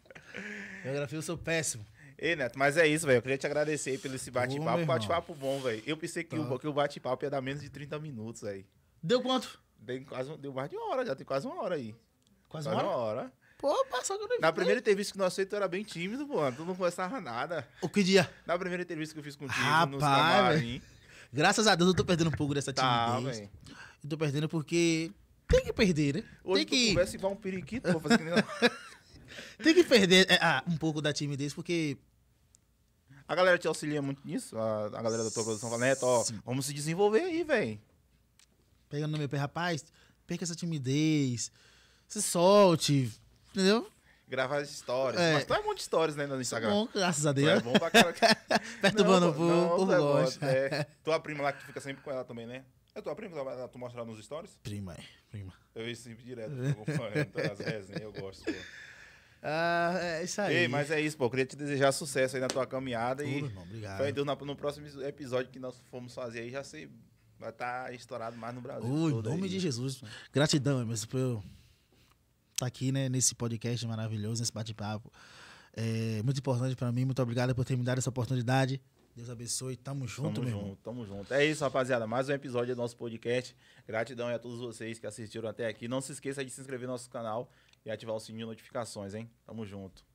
geografia eu sou péssimo. Ei, Neto, mas é isso, velho. Eu queria te agradecer pelo esse bate-papo. Bate-papo bom, velho. Eu pensei que tá. o, que o bate-papo ia dar menos de 30 minutos aí. Deu quanto? Deu, quase, deu mais de uma hora, já tem quase uma hora aí. Quase, quase uma, hora? hora. Pô, passou que eu não Na primeira entrevista que nós fez, tu era bem tímido, pô. Tu não conversava nada. O que dia? Na primeira entrevista que eu fiz contigo, Rapaz, nos Graças a Deus eu tô perdendo um pouco dessa tá, timidez. Tá, véio. eu tô perdendo porque tem que perder, né? Hoje tem tu que... conversa igual um periquito, vou fazer que nem... Tem que perder é, ah, um pouco da timidez, porque a galera te auxilia muito nisso? A, a galera da tua produção fala, Neto, ó, Sim. vamos se desenvolver aí, velho. Pegando no meu pé, rapaz, perca essa timidez, se solte, entendeu? gravar as histórias. É. Mas tu é de histórias né, no Instagram. Bom, graças a é Deus. é bom pra Perturbando o povo, gosta. É. Tua prima lá que tu fica sempre com ela também, né? É tua prima que tu mostra lá nos stories? Prima, é. Prima. Eu vejo sempre direto, acompanhando as resenhas, né? eu gosto. Pô. Ah, é isso aí. Ei, mas é isso, pô. Eu queria te desejar sucesso aí na tua caminhada. Tudo, e irmão, obrigado. Foi Deus, no próximo episódio que nós fomos fazer aí, já sei. Vai estar tá estourado mais no Brasil. Ui, em nome aí. de Jesus. Gratidão, mas por eu estar aqui, né, nesse podcast maravilhoso, nesse bate-papo. É muito importante para mim. Muito obrigado por ter me dado essa oportunidade. Deus abençoe. Tamo junto, tamo meu junto, irmão. Tamo junto. É isso, rapaziada. Mais um episódio do nosso podcast. Gratidão a todos vocês que assistiram até aqui. Não se esqueça de se inscrever no nosso canal e ativar o sininho de notificações, hein? Tamo junto.